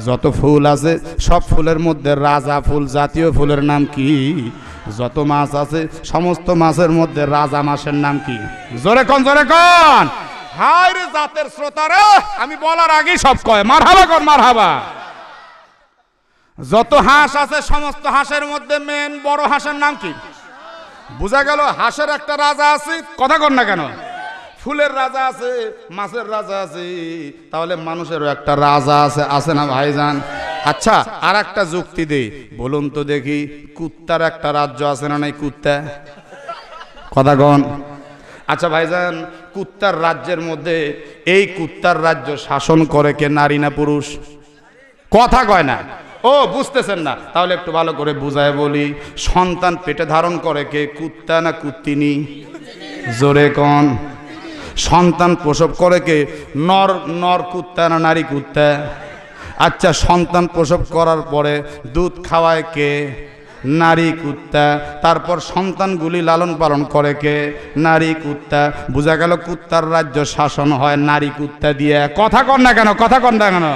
যত ফুল আছে সব ফুলের মধ্যে রাজা ফুল জাতীয় ফুলের নাম কি যত মাছ আছে সমস্ত মাছের মধ্যে রাজা মাছের নাম কি জোরে কন জোরে কন হায় রে জাতের শ্রোতারা আমি বলার আগেই সব কয় মার হাবা কর মার হাবা যত হাঁস আছে সমস্ত হাঁসের মধ্যে মেন বড় হাঁসের নাম কি বুঝা গেল হাঁসের একটা রাজা আছে কথা কর না কেন ফুলের রাজা আছে মাছের রাজা আছে তাহলে মানুষেরও একটা রাজা আছে আছে না ভাইজান আচ্ছা আর একটা যুক্তি দেই বলুন তো দেখি কুত্তার একটা রাজ্য আছে না নাই কুত্তা কথা কন আচ্ছা ভাইজান কুত্তার রাজ্যের মধ্যে এই কুত্তার রাজ্য শাসন করে কে নারী না পুরুষ কথা কয় না ও বুঝতেছেন না তাহলে একটু ভালো করে বুঝায় বলি সন্তান পেটে ধারণ করে কে কুত্তা না কুত্তিনি জোরে কন সন্তান প্রসব করে কে নর নর কুত্তা না নারী কুত্তা আচ্ছা সন্তান প্রসব করার পরে দুধ খাওয়ায় কে নারী কুত্তা তারপর সন্তানগুলি লালন পালন করে কে নারী কুত্তা বোঝা গেল কুত্তার রাজ্য শাসন হয় নারী কুত্তা দিয়ে কথা কন না কেন কথা কন না কেন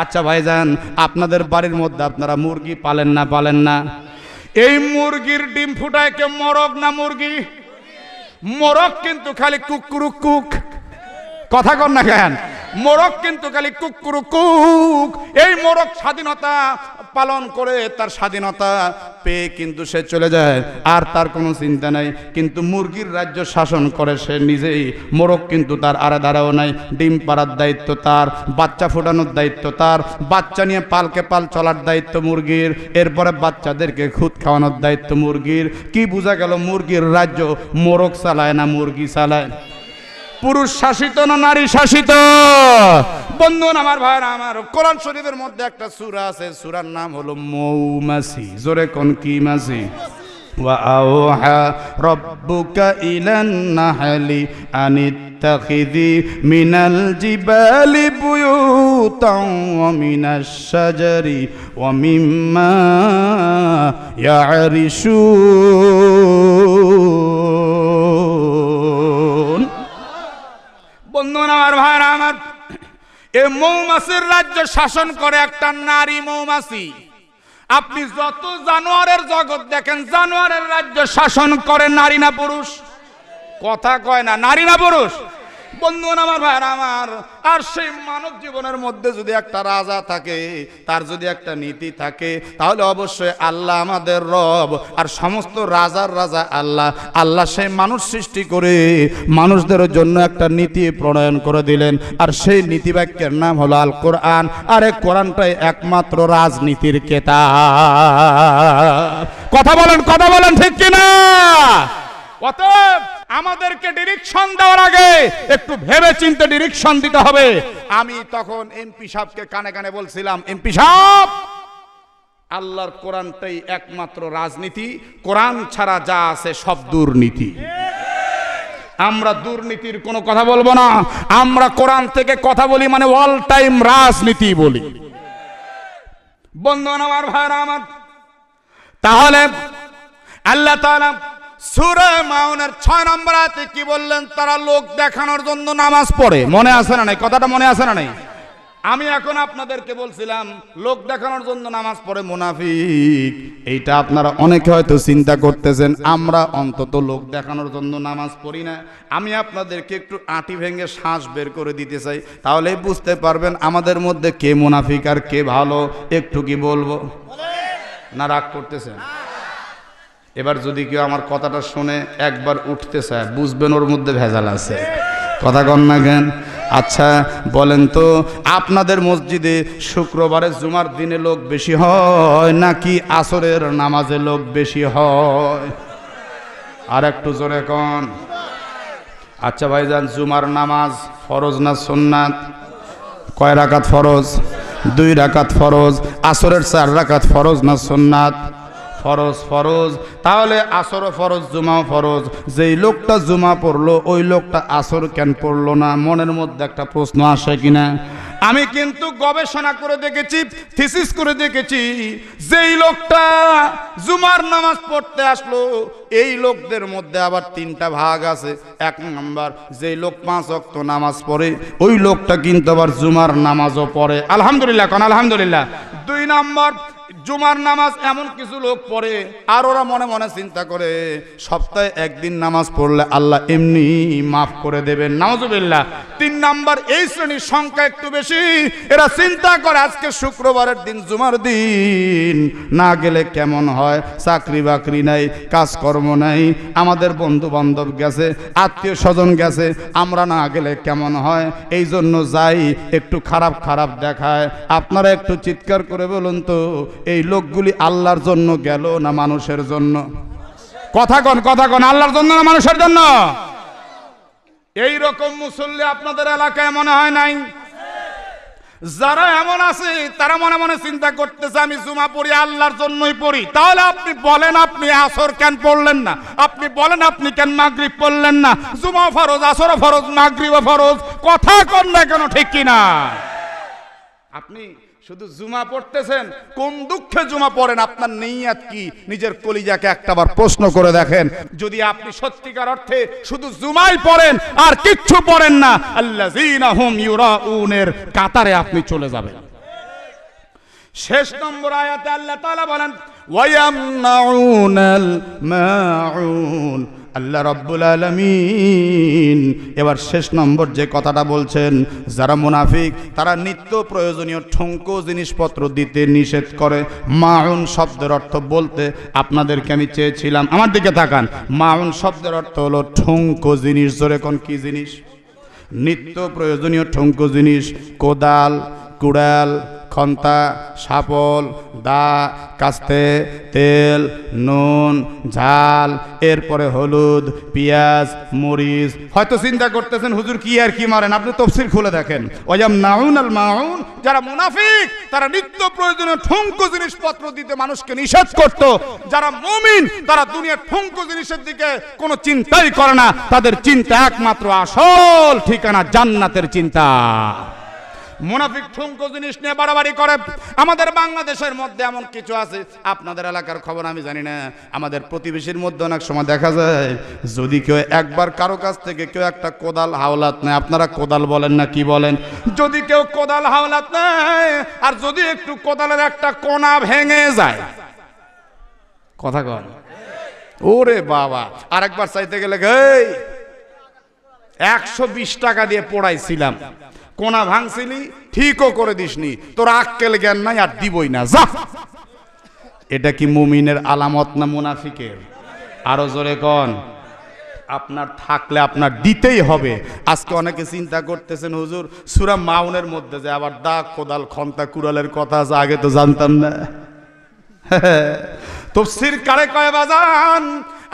আচ্ছা ভাই যান আপনাদের বাড়ির মধ্যে আপনারা মুরগি পালেন না পালেন না এই মুরগির ডিম ফুটায় কে মরক না মুরগি মোরক কিন্তু খালি কুকুরুক কুক কথা কন না কেন মোরক কিন্তু খালি কুক এই মোরক স্বাধীনতা পালন করে তার স্বাধীনতা পেয়ে কিন্তু সে চলে যায় আর তার কোনো চিন্তা নাই কিন্তু মুরগির রাজ্য শাসন করে সে নিজেই মোরগ কিন্তু তার আরে দাঁড়াও নাই ডিম পাড়ার দায়িত্ব তার বাচ্চা ফোটানোর দায়িত্ব তার বাচ্চা নিয়ে পালকে পাল চলার দায়িত্ব মুরগির এরপরে বাচ্চাদেরকে খুদ খাওয়ানোর দায়িত্ব মুরগির কি বোঝা গেল মুরগির রাজ্য মোরগ চালায় না মুরগি চালায় পুরুষ শাসিত না নারী শাসিত বন্ধুন আমার ভাই আমার কোরআন শরীফের মধ্যে একটা সুরা আছে সূরার নাম হলো মৌমাছি জোরে কোন কি মাসি وأوحى ربك إلى النحل أن اتخذي من الجبال بيوتا ومن الشجر ومما يعرشون বন্ধুরা আমার ভাইরা আমার এ মৌমাছির রাজ্য শাসন করে একটা নারী মৌমাছি আপনি যত জানোয়ারের জগৎ দেখেন জানোয়ারের রাজ্য শাসন করে নারী না পুরুষ কথা কয় না নারী না পুরুষ বন্ধুগণ আমার ভাই আমার আর সেই মানব জীবনের মধ্যে যদি একটা রাজা থাকে তার যদি একটা নীতি থাকে তাহলে অবশ্যই আল্লাহ আমাদের রব আর সমস্ত রাজার রাজা আল্লাহ আল্লাহ সেই মানুষ সৃষ্টি করে মানুষদের জন্য একটা নীতি প্রণয়ন করে দিলেন আর সেই নীতিবাক্যের নাম হলো আল কোরআন আরে কোরআনটাই একমাত্র রাজনীতির কেতা কথা বলেন কথা বলেন ঠিক কিনা অতএব আমাদেরকে ডিরেকশন দেওয়ার আগে একটু ভেবে চিন্তে ডিরেকশন দিতে হবে আমি তখন এমপি সাহেবকে কানে কানে বলছিলাম এমপি সাহেব আল্লাহর কোরআনটাই একমাত্র রাজনীতি কোরআন ছাড়া যা আছে সব দুর্নীতি আমরা দুর্নীতির কোনো কথা বলবো না আমরা কোরআন থেকে কথা বলি মানে অল টাইম রাজনীতি বলি বন্ধু আমার ভাইরা আমার তাহলে আল্লাহ তালা সুরে মাউনের ছয় নম্বর আয়াতে কি বললেন তারা লোক দেখানোর জন্য নামাজ পড়ে মনে আছে না নাই কথাটা মনে আছে না নাই আমি এখন আপনাদেরকে বলছিলাম লোক দেখানোর জন্য নামাজ পড়ে আপনারা অনেকে হয়তো চিন্তা করতেছেন আমরা অন্তত লোক দেখানোর জন্য নামাজ পড়ি না আমি আপনাদেরকে একটু আঁটি ভেঙে শ্বাস বের করে দিতে চাই তাহলে বুঝতে পারবেন আমাদের মধ্যে কে মুনাফিক আর কে ভালো একটু কি বলবো না রাগ করতেছেন এবার যদি কেউ আমার কথাটা শুনে একবার উঠতে চায় বুঝবেন ওর মধ্যে ভেজাল আছে কথা কন না কেন আচ্ছা বলেন তো আপনাদের মসজিদে শুক্রবারে জুমার দিনে লোক বেশি হয় নাকি আসরের নামাজে লোক বেশি হয় আর একটু জোরে কন আচ্ছা ভাই যান জুমার নামাজ ফরজ না সোননাথ কয় রাকাত ফরজ দুই রাকাত ফরজ আসরের চার রাকাত ফরজ না সোননাথ ফরজ ফরজ তাহলে আসরও ফরজ জুমা ফরজ যেই লোকটা জুমা পড়লো ওই লোকটা আসর কেন পড়লো না মনের মধ্যে একটা প্রশ্ন আসে কিনা আমি কিন্তু গবেষণা করে দেখেছি থিসিস করে দেখেছি যেই লোকটা জুমার নামাজ পড়তে আসলো এই লোকদের মধ্যে আবার তিনটা ভাগ আছে এক নাম্বার যেই লোক পাঁচ অক্ত নামাজ পড়ে ওই লোকটা কিন্তু আবার জুমার নামাজও পড়ে আলহামদুলিল্লাহ কন আলহামদুলিল্লাহ দুই নাম্বার জুমার নামাজ এমন কিছু লোক পড়ে আর ওরা মনে মনে চিন্তা করে সপ্তাহে একদিন নামাজ পড়লে আল্লাহ এমনি মাফ করে দেবেন নামাজ তিন নাম্বার এই শ্রেণীর সংখ্যা একটু বেশি এরা চিন্তা করে আজকে শুক্রবারের দিন জুমার দিন না গেলে কেমন হয় চাকরি বাকরি নাই কাজকর্ম নাই আমাদের বন্ধু বান্ধব গেছে আত্মীয় স্বজন গেছে আমরা না গেলে কেমন হয় এই জন্য যাই একটু খারাপ খারাপ দেখায় আপনারা একটু চিৎকার করে বলুন তো এই লোকগুলি আল্লাহর জন্য গেল না মানুষের জন্য কথা কন কথা কন আল্লাহর জন্য না মানুষের জন্য এই রকম মুসল্লি আপনাদের এলাকায় মনে হয় নাই যারা এমন আছে তারা মনে মনে চিন্তা করতেছে আমি জুমা পড়ি আল্লাহর জন্যই পড়ি তাহলে আপনি বলেন আপনি আসর কেন পড়লেন না আপনি বলেন আপনি কেন মাগরিব পড়লেন না জুমা ফরজ আসর ফরজ মাগরিব ফরজ কথা কন না কেন ঠিক কিনা আপনি শুধু জুমা পড়তেছেন কোন দুঃখে জুমা পড়েন আপনার নেইয়াত কি নিজের কলিজাকে একটাবার প্রশ্ন করে দেখেন যদি আপনি সত্যিকার অর্থে শুধু জুমাই পড়েন আর কিচ্ছু পড়েন না আল্লাযীনাহুম ইউরাউনের কাতারে আপনি চলে যাবেন শেষ নম্বর আয়াতে আল্লাহ তাআলা বলেন ওয়ায়ামনাউনাল মাউন আল্লাহ রব্বুল আলমিন এবার শেষ নম্বর যে কথাটা বলছেন যারা মুনাফিক তারা নিত্য প্রয়োজনীয় ঠুঙ্কো জিনিসপত্র দিতে নিষেধ করে মাউন শব্দের অর্থ বলতে আপনাদেরকে আমি চেয়েছিলাম আমার দিকে থাকান মাউন শব্দের অর্থ হলো ঠুঙ্কো জিনিস জোরে কোন কী জিনিস নিত্য প্রয়োজনীয় ঠুঙ্কো জিনিস কোদাল কুড়াল খন্তা সাপল দা কাস্তে তেল নুন ঝাল এরপরে হলুদ পেঁয়াজ মরিচ হয়তো চিন্তা করতেছেন হুজুর কি আর কি মারেন আপনি তফসিল খুলে দেখেন ওয়াম নাউন আল মাউন যারা মুনাফিক তারা নিত্য প্রয়োজনে ঠুঙ্কু জিনিসপত্র দিতে মানুষকে নিষেধ করত যারা মমিন তারা দুনিয়ার ঠুঙ্কু জিনিসের দিকে কোনো চিন্তাই করে না তাদের চিন্তা একমাত্র আসল ঠিকানা জান্নাতের চিন্তা মুনাফিক ঠুমকো জিনিস নিয়ে বাড়াবাড়ি করে আমাদের বাংলাদেশের মধ্যে এমন কিছু আছে আপনাদের এলাকার খবর আমি জানি না আমাদের প্রতিবেশীর মধ্যে অনেক সময় দেখা যায় যদি কেউ একবার কারো কাছ থেকে কেউ একটা কোদাল হাওলাত নেয় আপনারা কোদাল বলেন না কি বলেন যদি কেউ কোদাল হাওলাত নেয় আর যদি একটু কোদালের একটা কোনা ভেঙে যায় কথা কন ওরে বাবা আরেকবার চাইতে গেলে গে একশো টাকা দিয়ে পড়াইছিলাম কোনা ভাঙছিলি ঠিকও করে দিসনি তোর আক্কেল জ্ঞান নাই আর দিবই না যা এটা কি মুমিনের আলামত না মুনাফিকের আরো জোরে কন আপনার থাকলে আপনার দিতেই হবে আজকে অনেকে চিন্তা করতেছেন হুজুর সুরা মাউনের মধ্যে যে আবার দা কোদাল খন্তা কুড়ালের কথা আছে আগে তো জানতাম না (laughs) তফসির কারে কয় বাজান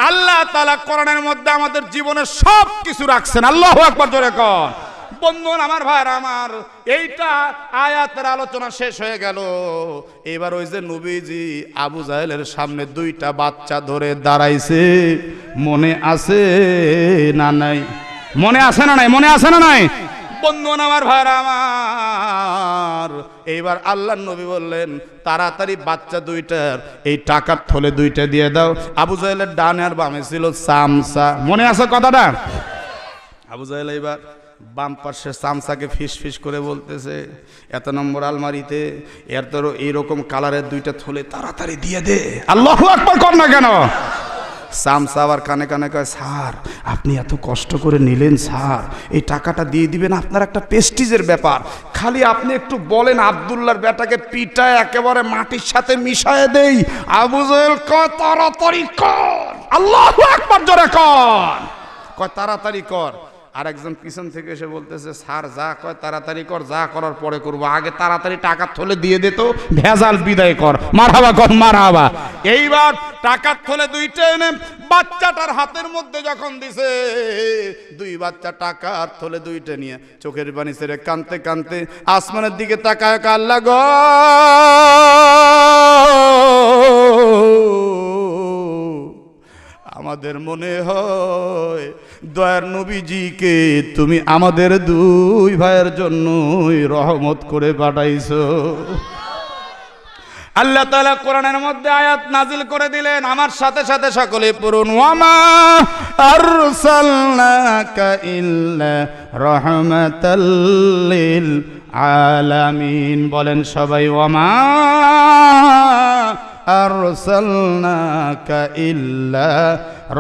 আল্লাহ তালা করণের মধ্যে আমাদের জীবনের সব কিছু রাখছেন আল্লাহ একবার জোরে কন বন্ধন আমার ভাই আমার এইটা আয়াতের আলোচনা শেষ হয়ে গেল এবার ওই যে নবীজি আবু জাহেলের সামনে দুইটা বাচ্চা ধরে দাঁড়াইছে মনে আছে না নাই মনে আছে না নাই মনে আছে না নাই বন্ধন আমার ভাই আমার এইবার আল্লাহ নবী বললেন তাড়াতাড়ি বাচ্চা দুইটার এই টাকার থলে দুইটা দিয়ে দাও আবু জাহেলের ডান আর বামে ছিল সামসা মনে আছে কথাটা আবু জাহেল এইবার বাম পার্শ্বে চামচাকে ফিস ফিস করে বলতেছে এত নম্বর আলমারিতে এর তোর এইরকম কালারের দুইটা থলে তাড়াতাড়ি দিয়ে দে আল্লাহ একবার কর না কেন সামসা আবার কানে কানে কয় স্যার আপনি এত কষ্ট করে নিলেন স্যার এই টাকাটা দিয়ে দিবেন আপনার একটা পেস্টিজের ব্যাপার খালি আপনি একটু বলেন আবদুল্লার বেটাকে পিটায় একেবারে মাটির সাথে মিশায় দেই আবু কয় তাড়াতাড়ি কর আল্লাহ একবার জোরে কর কয় তাড়াতাড়ি কর আর একজন পিছন থেকে এসে বলতেছে স্যার যা কর তাড়াতাড়ি কর যা করার পরে করবো আগে তাড়াতাড়ি টাকা থলে দিয়ে দিত ভেজাল বিদায় কর মারাবা কর মারাবা এইবার টাকার থলে দুইটা এনে বাচ্চাটার হাতের মধ্যে যখন দিছে দুই বাচ্চা টাকার থলে দুইটা নিয়ে চোখের পানি ছেড়ে কানতে কানতে আসমানের দিকে তাকায় কাল্লা গ আমাদের মনে হয় দয়ার নবীজিকে তুমি আমাদের দুই ভাইয়ের জন্যই রহমত করে পাঠাইছ আল্লাহ তালা কোরআনের মধ্যে আয়াত নাজিল করে দিলেন আমার সাথে সাথে সকলে পড়ুন ওয়ামা আরসালনাকা ইল্লা লিল আলামিন বলেন সবাই ওমা আরসালনাকা ইল্লা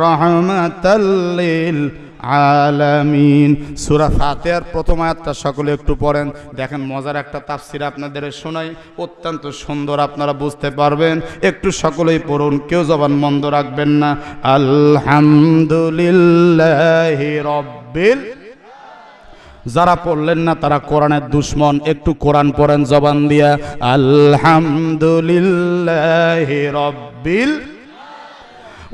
রহমাতাল্লিল আলামিন সুরা ফাতেহার প্রথম আয়াতটা সকলে একটু পড়েন দেখেন মজার একটা তাফসির আপনাদের শোনাই অত্যন্ত সুন্দর আপনারা বুঝতে পারবেন একটু সকলেই পড়ুন কেউ জবান মন্দ রাখবেন না আলহামদুলিল্লাহ রব্বিল যারা পড়লেন না তারা কোরআনের দুশ্মন একটু কোরআন পড়েন জবান দিয়া আলহামদুলিল্লাহ রব্বিল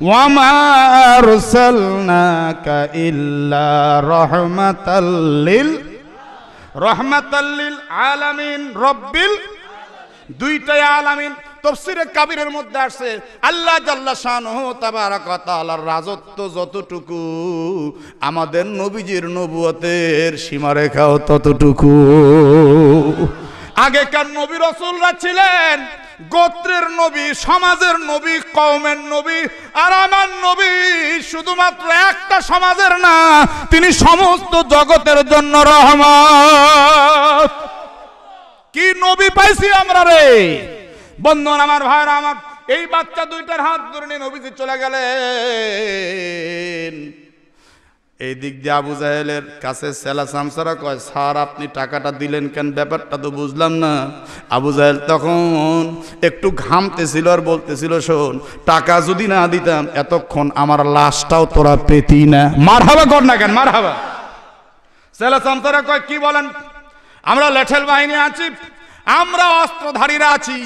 ওয়ামারসালনাকা ইল্লা রহমাতাল্লিল রহমাতাল্লিল আলামিন রব্বিল দুইটাই আলামিন তফসিরে কাবিরের মধ্যে আসছে আল্লাহ জাল্লা শাহ তাবার তাআলার রাজত্ব যতটুকু আমাদের নবীজির নবুয়তের সীমারেখাও ততটুকু আগেকার নবী রসুলরা ছিলেন গোত্রের নবী সমাজের নবী কৌমের নবী আর আমার নবী শুধুমাত্র একটা সমাজের না তিনি সমস্ত জগতের জন্য রহমান কি নবী পাইছি আমরা রে বন্ধন আমার ভাইরা আমার এই বাচ্চা দুইটার হাত ধরে নিন অভিজিৎ চলে গেলেন এই দিক দিয়ে আবু জাহেলের কাছে সেলা সামসারা কয় স্যার আপনি টাকাটা দিলেন কেন ব্যাপারটা তো বুঝলাম না আবু জাহেল তখন একটু ঘামতেছিল আর বলতেছিল শোন টাকা যদি না দিতাম এতক্ষণ আমার লাশটাও তোরা পেতি না মার হাবা কর না কেন মার হাবা সেলা সামসারা কয় কি বলেন আমরা লেঠেল বাহিনী আছি আমরা অস্ত্রধারীরা আছি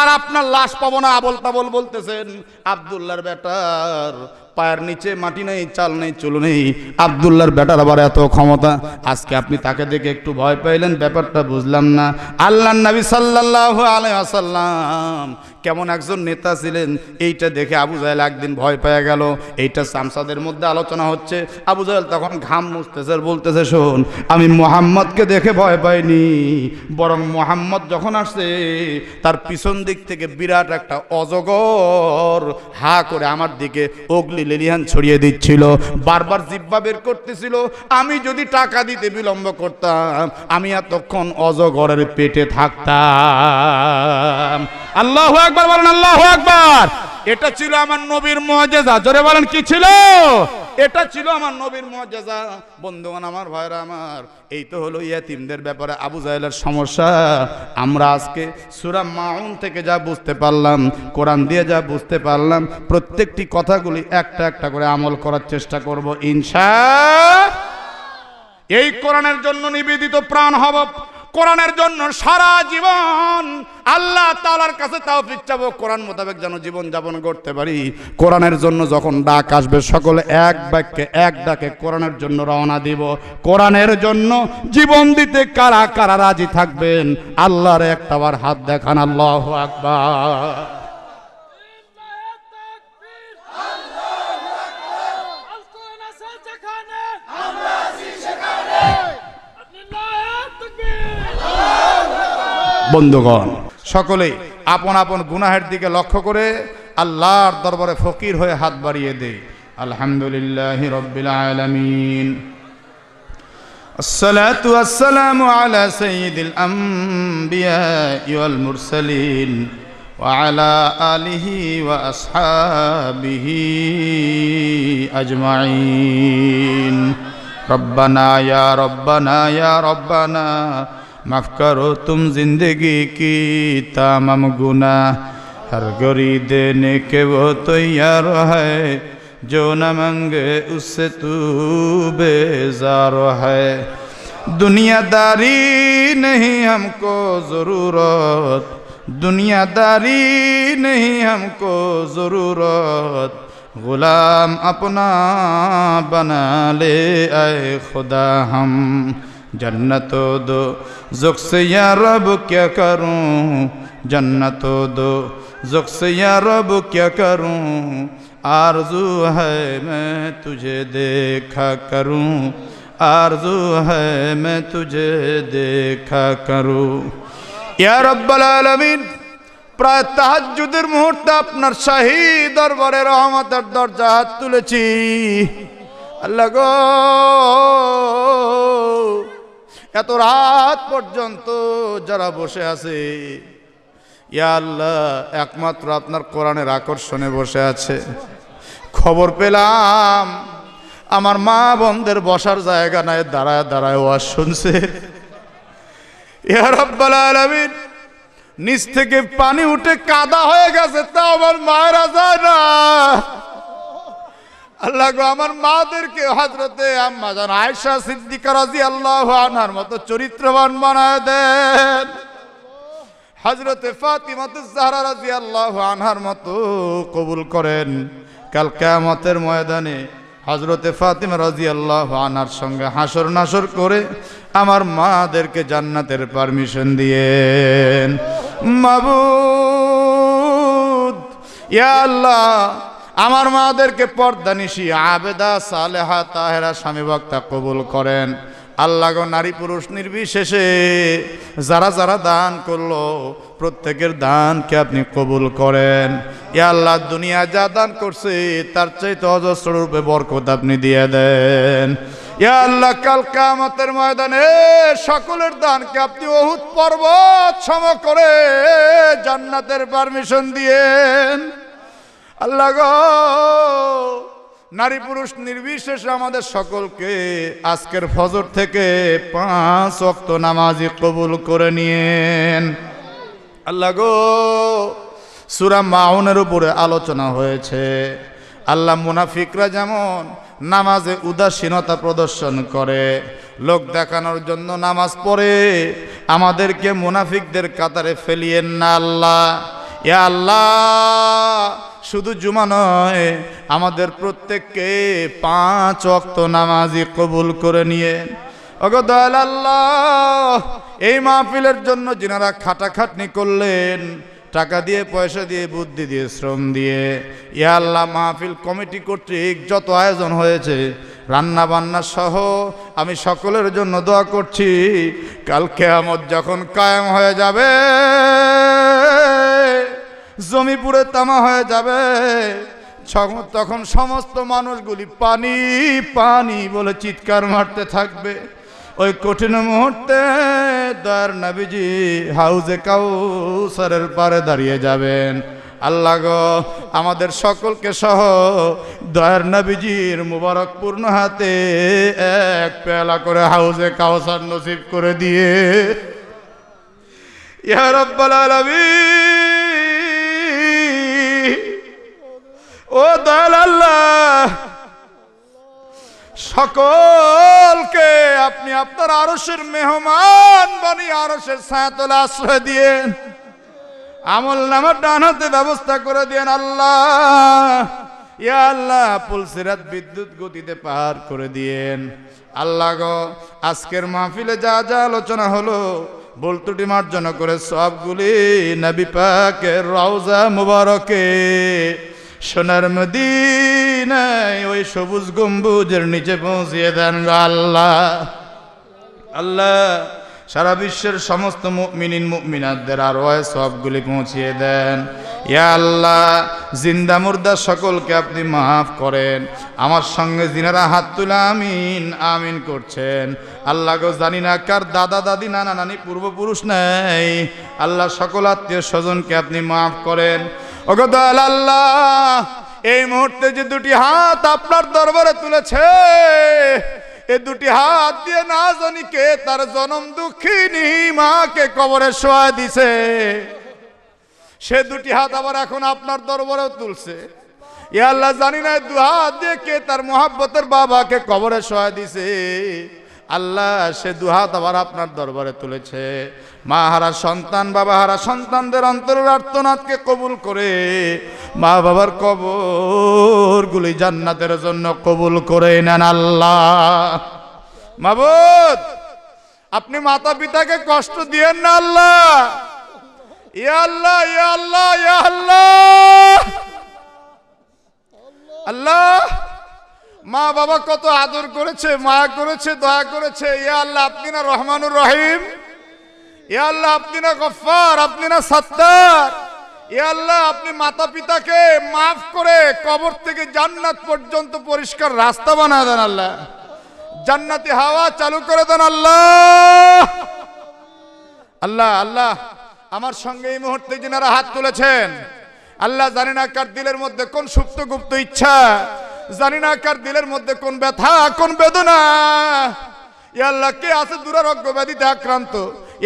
আর আপনার লাশ পাবো না আবল তাবল বলতেছেন আবদুল্লার বেটার পায়ের নিচে মাটি নেই চাল নেই চুলো নেই আবদুল্লার বেটার আবার এত ক্ষমতা আজকে আপনি তাকে দেখে একটু ভয় পাইলেন ব্যাপারটা বুঝলাম না আল্লাহ নবী সাল্লাহ আলাই আসাল্লাম কেমন একজন নেতা ছিলেন এইটা দেখে আবু জাহেল একদিন ভয় পেয়ে গেল এইটা সামসাদের মধ্যে আলোচনা হচ্ছে আবু জাহেল তখন ঘাম মুছতেছে বলতেছে শোন আমি মোহাম্মদকে দেখে ভয় পাইনি বরং মোহাম্মদ যখন আসছে তার পিছন দিক থেকে বিরাট একটা অজগর হা করে আমার দিকে অগ্নি লেলিহান ছড়িয়ে দিচ্ছিল বারবার জিব্বা বের করতেছিল আমি যদি টাকা দিতে বিলম্ব করতাম আমি এতক্ষণ অজগরের পেটে থাকতাম আল্লাহ আকবর বলেন আল্লাহ আকবর এটা ছিল আমার নবীর মজেজা জোরে বলেন কি ছিল এটা ছিল আমার নবীর মজেজা বন্ধুগণ আমার ভাইরা আমার এই তো হলো ইয়াতিমদের ব্যাপারে আবু জাহেলের সমস্যা আমরা আজকে সুরা মাউন থেকে যা বুঝতে পারলাম কোরআন দিয়ে যা বুঝতে পারলাম প্রত্যেকটি কথাগুলি একটা একটা করে আমল করার চেষ্টা করব ইনশা এই কোরআনের জন্য নিবেদিত প্রাণ হব কোরআনের জন্য সারা জীবন আল্লাহ তালার কাছে তাও পিচ্ছাব কোরআন মোতাবেক যেন জীবন যাপন করতে পারি কোরআনের জন্য যখন ডাক আসবে সকলে এক বাক্যে এক ডাকে কোরআনের জন্য রওনা দিব কোরআনের জন্য জীবন দিতে কারা কারা রাজি থাকবেন আল্লাহর একটাবার হাত দেখান আল্লাহ আকবার বন্ধুগণ সকলেই আপন আপন গুনাহের দিকে লক্ষ্য করে আল্লাহর দরবারে ফকির হয়ে হাত বাড়িয়ে দেয় আলহামদুলিল্লাহ রব্বিল আলমিন الصلاة والسلام على سيد الأنبياء والمرسلين وعلى آله وأصحابه أجمعين ربنا يا ربنا يا ربنا مف کرو تم زندگی کی تمام گنا ہر گری دینے کے وہ تیار ہے جو نہ منگے اس سے تو بیزار ہے دنیا داری نہیں ہم کو ضرورت دنیا داری نہیں ہم کو ضرورت غلام اپنا بنا لے اے خدا ہم जन्नतो दो जुख से या रब क्या करूँ जन्नत दो जुख से या रब क्या करूँ आरजू है मैं तुझे देखा करूँ आरजू है मैं तुझे देखा करूँ या रब्बल प्राय প্রায় তাহাজ্জুদের মুহূর্তে আপনার दरबारे रहमत রহমতের দরজা হাত তুলেছি এত রাত পর্যন্ত যারা বসে আছে ইয়া আল্লাহ একমাত্র আপনার কোরআনের আকর্ষণে বসে আছে খবর পেলাম আমার মা বোনদের বসার জায়গা নাই দাঁড়ায় দাঁড়ায় ওয়াজ শুনছে নিচ থেকে পানি উঠে কাদা হয়ে গেছে তা আমার মায়েরা যায় না আল্লাহ গো আমার মাদেরকে হজরতে আম্মা জান আয়সা সিদ্দিকা রাজি আল্লাহ আনহার মতো চরিত্রবান বানায় দেন হজরতে ফাতিমাতুজাহরা রাজি আল্লাহ আনহার মতো কবুল করেন কাল কেয়ামতের ময়দানে হজরতে ফাতিমা রাজি আল্লাহ আনার সঙ্গে হাসর নাসর করে আমার মাদেরকে জান্নাতের পারমিশন দিয়েন মাবুদ ইয়া আল্লাহ আমার মাদেরকে পর্দা নিশি আবেদা সালেহা তাহেরা স্বামী বক্তা কবুল করেন আল্লাহ নারী পুরুষ নির্বিশেষে যারা যারা দান করলো প্রত্যেকের দানকে আপনি কবুল করেন এ আল্লাহ দুনিয়া যা দান করছে তার চাইতে অজস্র রূপে বরকত আপনি দিয়ে দেন আল্লাহ কাল কামতের ময়দানে সকলের দানকে আপনি অহুত পর্বত সম করে জান্নাতের পারমিশন দিয়েন আল্লাহ গো নারী পুরুষ নির্বিশেষে আমাদের সকলকে আজকের ফজর থেকে পাঁচ অক্ত নামাজি কবুল করে নিয়েন আল্লাহ গো সুরা মাউনের উপরে আলোচনা হয়েছে আল্লাহ মুনাফিকরা যেমন নামাজে উদাসীনতা প্রদর্শন করে লোক দেখানোর জন্য নামাজ পড়ে আমাদেরকে মুনাফিকদের কাতারে ফেলিয়েন না আল্লাহ ইয়া আল্লাহ শুধু জুমা নয় আমাদের প্রত্যেককে পাঁচ অক্ত নামাজি কবুল করে নিয়ে এই মাহফিলের জন্য যিনারা খাটাখাটনি করলেন টাকা দিয়ে পয়সা দিয়ে বুদ্ধি দিয়ে শ্রম দিয়ে ইয়া আল্লাহ মাহফিল কমিটি কর্তৃক যত আয়োজন হয়েছে রান্না বান্না সহ আমি সকলের জন্য দোয়া করছি কাল কেয়ামত যখন কায়েম হয়ে যাবে জমি পুরে তামা হয়ে যাবে তখন সমস্ত মানুষগুলি পানি পানি বলে চিৎকার মারতে থাকবে ওই কঠিন মুহূর্তে দয়ার নাবিজি হাউজে কাউসারের পারে দাঁড়িয়ে যাবেন আল্লাহ গো আমাদের সকলকে সহ দয়ার মুবারক পূর্ণ হাতে এক পেলা করে হাউজে কাউসার নসিব করে দিয়ে ইহার আব্বাল আলামিন ও দয়াল আল্লাহ সকলকে আপনি আপনার আরসের মেহমান বানিয়ে আরসের ছায়াতলে আশ্রয় দিয়েন আমল নামার ডান ব্যবস্থা করে দিয়েন আল্লাহ ইয়া আল্লাহ পুলসিরাত বিদ্যুৎ গতিতে পার করে দিয়েন আল্লাহ গো আজকের মাহফিলে যা যা আলোচনা হলো ভুল ত্রুটি মার্জনা করে সবগুলি নবী পাকের রওজা মুবারকে সোনার মদিনায় ওই সবুজ গম্বুজের নিচে পৌঁছিয়ে দেন আল্লাহ আল্লাহ সারা বিশ্বের সমস্ত মিনিন মিনাতদের আর ওয় সবগুলি পৌঁছিয়ে দেন ইয়া আল্লাহ জিন্দা মুর্দা সকলকে আপনি মাফ করেন আমার সঙ্গে যিনারা হাত তুলে আমিন আমিন করছেন আল্লাহ গো জানি না কার দাদা দাদি নানা নানি পূর্বপুরুষ নাই আল্লাহ সকল আত্মীয় স্বজনকে আপনি মাফ করেন এই মুহূর্তে যে দুটি হাত আপনার দরবারে তুলেছে এ দুটি হাত দিয়ে না জনিকে তার জনম দুঃখিনী মাকে কবরে শোয়া দিছে সে দুটি হাত আবার এখন আপনার দরবারেও তুলছে ইয়া আল্লাহ জানি না দু হাত দিয়ে কে তার মহাব্বতের বাবাকে কবরে শোয়া দিছে আল্লাহ সে দুহাত আবার আপনার দরবারে তুলেছে মা হারা সন্তান বাবা হারা সন্তানদের অন্তরের আর্তনাথকে কবুল করে মা বাবার গুলি জান্নাতের জন্য কবুল করে নেন আল্লাহ মাবুদ আপনি মাতা পিতাকে কষ্ট দিয়েন না আল্লাহ আল্লাহ আল্লাহ আল্লাহ আল্লাহ মা বাবা কত আদর করেছে মায়া করেছে দয়া করেছে ইয়া আল্লাহ আপনি না রহমানুর রহিম ইয়া আল্লাহ আপনি না গফার আপনি না সত্তার আল্লাহ আপনি মাতা পিতাকে মাফ করে কবর থেকে জান্নাত পর্যন্ত পরিষ্কার রাস্তা বানা দেন আল্লাহ জান্নাতি হাওয়া চালু করে দেন আল্লাহ আল্লাহ আল্লাহ আমার সঙ্গে এই মুহূর্তে যেনারা হাত তুলেছেন আল্লাহ জানিনা কার দিলের মধ্যে কোন সুপ্ত গুপ্ত ইচ্ছা জানি না কার দিলের মধ্যে কোন ব্যথা কোন বেদনা ইয়াল্লাহ কে আছে দুরারোগ্য ব্যাধিতে আক্রান্ত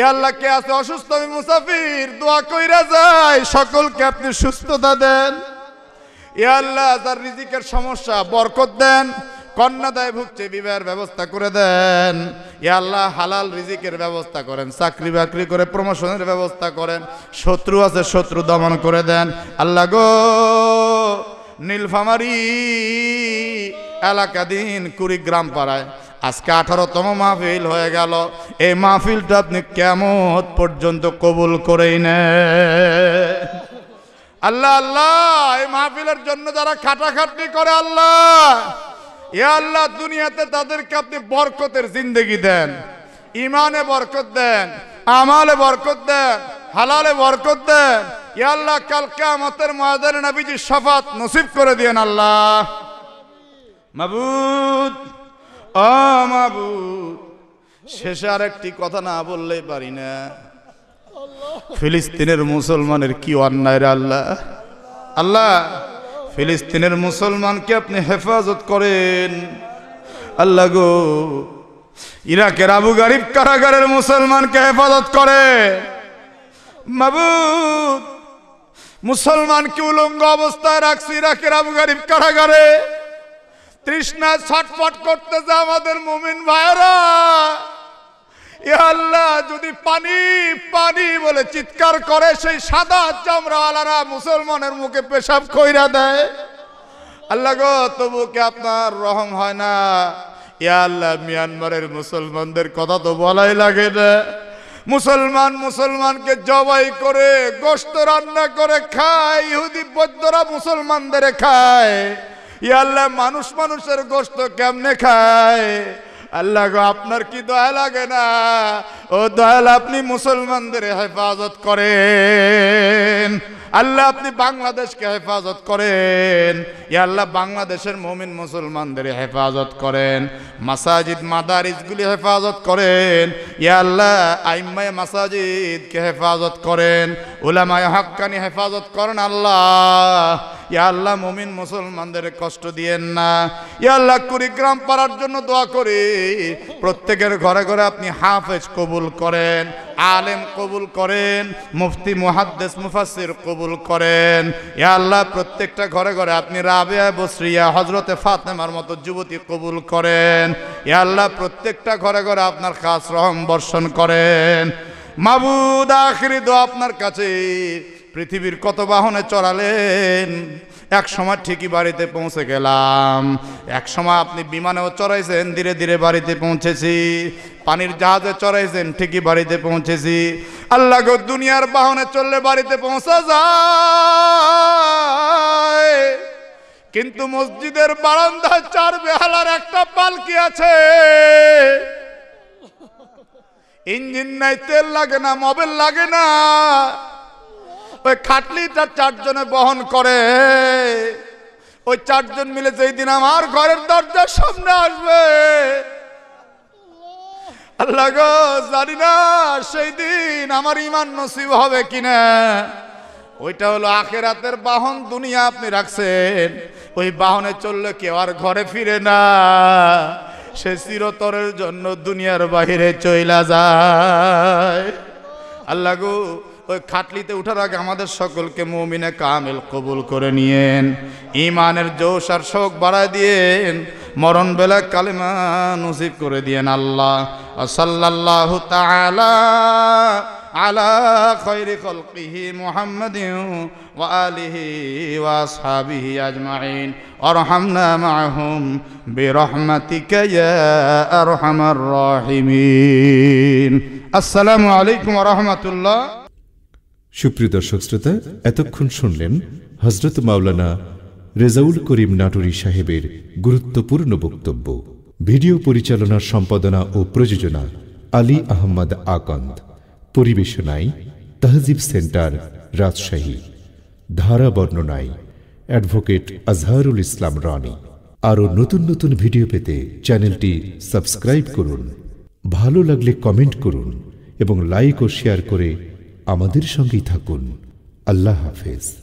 ইয়াল্লাহ কে আছে অসুস্থ আমি মুসাফির দোয়া কইরা যায় সকলকে আপনি সুস্থতা দেন ইয়াল্লাহ যার রিজিকের সমস্যা বরকত দেন দায় ভুগছে বিবাহের ব্যবস্থা করে দেন আল্লাহ হালাল রিজিকের ব্যবস্থা করেন চাকরি বাকরি করে প্রমোশনের ব্যবস্থা করেন শত্রু আছে শত্রু দমন করে দেন আল্লাহ গো নীলফামারি এলাকাধীন কুড়িগ্রাম পাড়ায় আজকে আঠারোতম মাহফিল হয়ে গেল এই মাহফিলটা আপনি কেমন পর্যন্ত কবুল করেই নে আল্লাহ আল্লাহ এই মাহফিলের জন্য যারা খাটাখাটনি করে আল্লাহ এ আল্লাহ দুনিয়াতে তাদেরকে আপনি বরকতের জিন্দগি দেন ইমানে বরকত দেন আমালে বরকত দেন হালালে বরকত দেন আল্লাহ কাল কামতের মাদার নবীজি সাফাত নসিব করে দিয়েন আল্লাহ মাবুদ ও মাবুদ শেষে আর একটি কথা না বললেই পারি না ফিলিস্তিনের মুসলমানের কি অন্যায় আল্লাহ আল্লাহ ফিলিস্তিনের মুসলমানকে আপনি হেফাজত করেন আল্লাহ গো ইরাকের আবু গারিব কারাগারের মুসলমানকে হেফাজত করে মাবুদ মুসলমানকে উলঙ্গ অবস্থায় রাখছি রাখিরাম গরিব কারাগারে তৃষ্ণা ছটফট করতে করতেছে আমাদের মুমিন ভাইরা আল্লাহ যদি পানি পানি বলে চিৎকার করে সেই সাদা চামড়াওয়ালারা মুসলমানের মুখে পেশাব খইরা দেয় আল্লাহ গো তবুকে আপনার রহম হয় না ইয়া আল্লাহ মিয়ানমারের মুসলমানদের কথা তো বলাই লাগে না মুসলমান মুসলমানকে জবাই করে গোস্ত রান্না করে খায় ইহুদি বৈদ্যরা মুসলমানদের খায় ইয়াল্লাহ মানুষ মানুষের গোস্ত কেমনে খায় আল্লাহ গো আপনার কি দয়া লাগে না ও দয়াল আপনি মুসলমানদের হেফাজত করেন আল্লাহ আপনি বাংলাদেশকে হেফাজত করেন ই আল্লাহ বাংলাদেশের মমিন মুসলমানদের হেফাজত করেন মাসাজিদ মাদারিজগুলি হেফাজত করেন ই আল্লাহ আইম্মায় মাসাজিদকে হেফাজত করেন উলামায় হাক্কানি হেফাজত করেন আল্লাহ ইয়া আল্লাহ মুমিন মুসলমানদের কষ্ট দিয়েন না ইয়া আল্লাহ কুড়িগ্রাম পাড়ার জন্য দোয়া করি প্রত্যেকের ঘরে ঘরে আপনি হাফেজ কবুল করেন আলেম কবুল করেন মুফতি মুহাদ্দেস মুফাসির কবুল করেন ইয়া আল্লাহ প্রত্যেকটা ঘরে ঘরে আপনি রাবেয়া বসরিয়া হজরতে ফাতেমার মতো যুবতী কবুল করেন ইয়া আল্লাহ প্রত্যেকটা ঘরে ঘরে আপনার খাস রহম বর্ষণ করেন মাবুদ আখরি দোয়া আপনার কাছে পৃথিবীর কত বাহনে চড়ালেন এক সময় ঠিকই বাড়িতে পৌঁছে গেলাম এক সময় আপনি বিমানেও চড়াইছেন ধীরে ধীরে বাড়িতে পৌঁছেছি পানির জাহাজে চড়াইছেন ঠিকই বাড়িতে পৌঁছেছি আল্লাহ গো দুনিয়ার বাহনে চললে বাড়িতে পৌঁছে যায় কিন্তু মসজিদের বারান্দায় চার বেহালার একটা পালকি আছে ইঞ্জিন নাই তেল লাগে না মোবাইল লাগে না ওই খাটলিটা চারজনে বহন করে ওই চারজন মিলে যেই দিন আমার ঘরের দরজার সামনে আসবে আল্লাহ গো জানি না সেই দিন আমার ইমান নসিব হবে কিনা ওইটা হলো আখেরাতের বাহন দুনিয়া আপনি রাখছেন ওই বাহনে চললে কেউ আর ঘরে ফিরে না সে চিরতরের জন্য দুনিয়ার বাহিরে চইলা যায় আল্লাহ গো ওই খাটলিতে উঠার আগে আমাদের সকলকে মমিনে কামেল কবুল করে নিয়েন ইমানের জোশ আর শোক বাড়ায় দিয়েন মরণ বেলা কালেমা নসিব করে দিয়েন আল্লাহ সাল্লাল্লাহু তাআলা মোহাম্মদ ওয়া আজমাইন আরহামনা মাআহুম বিরহমাতিকা ইয়া আরহামার আসসালামু আলাইকুম রহমতুল্লাহ সুপ্রিয় দর্শক শ্রোতা এতক্ষণ শুনলেন হজরত মাওলানা রেজাউল করিম নাটুরি সাহেবের গুরুত্বপূর্ণ বক্তব্য ভিডিও পরিচালনা সম্পাদনা ও প্রযোজনা আলী আহমদ আকন্দ পরিবেশনায় তহজিব সেন্টার রাজশাহী ধারা বর্ণনায় অ্যাডভোকেট আজহারুল ইসলাম রানী আরও নতুন নতুন ভিডিও পেতে চ্যানেলটি সাবস্ক্রাইব করুন ভালো লাগলে কমেন্ট করুন এবং লাইক ও শেয়ার করে আমাদের সঙ্গেই থাকুন আল্লাহ হাফেজ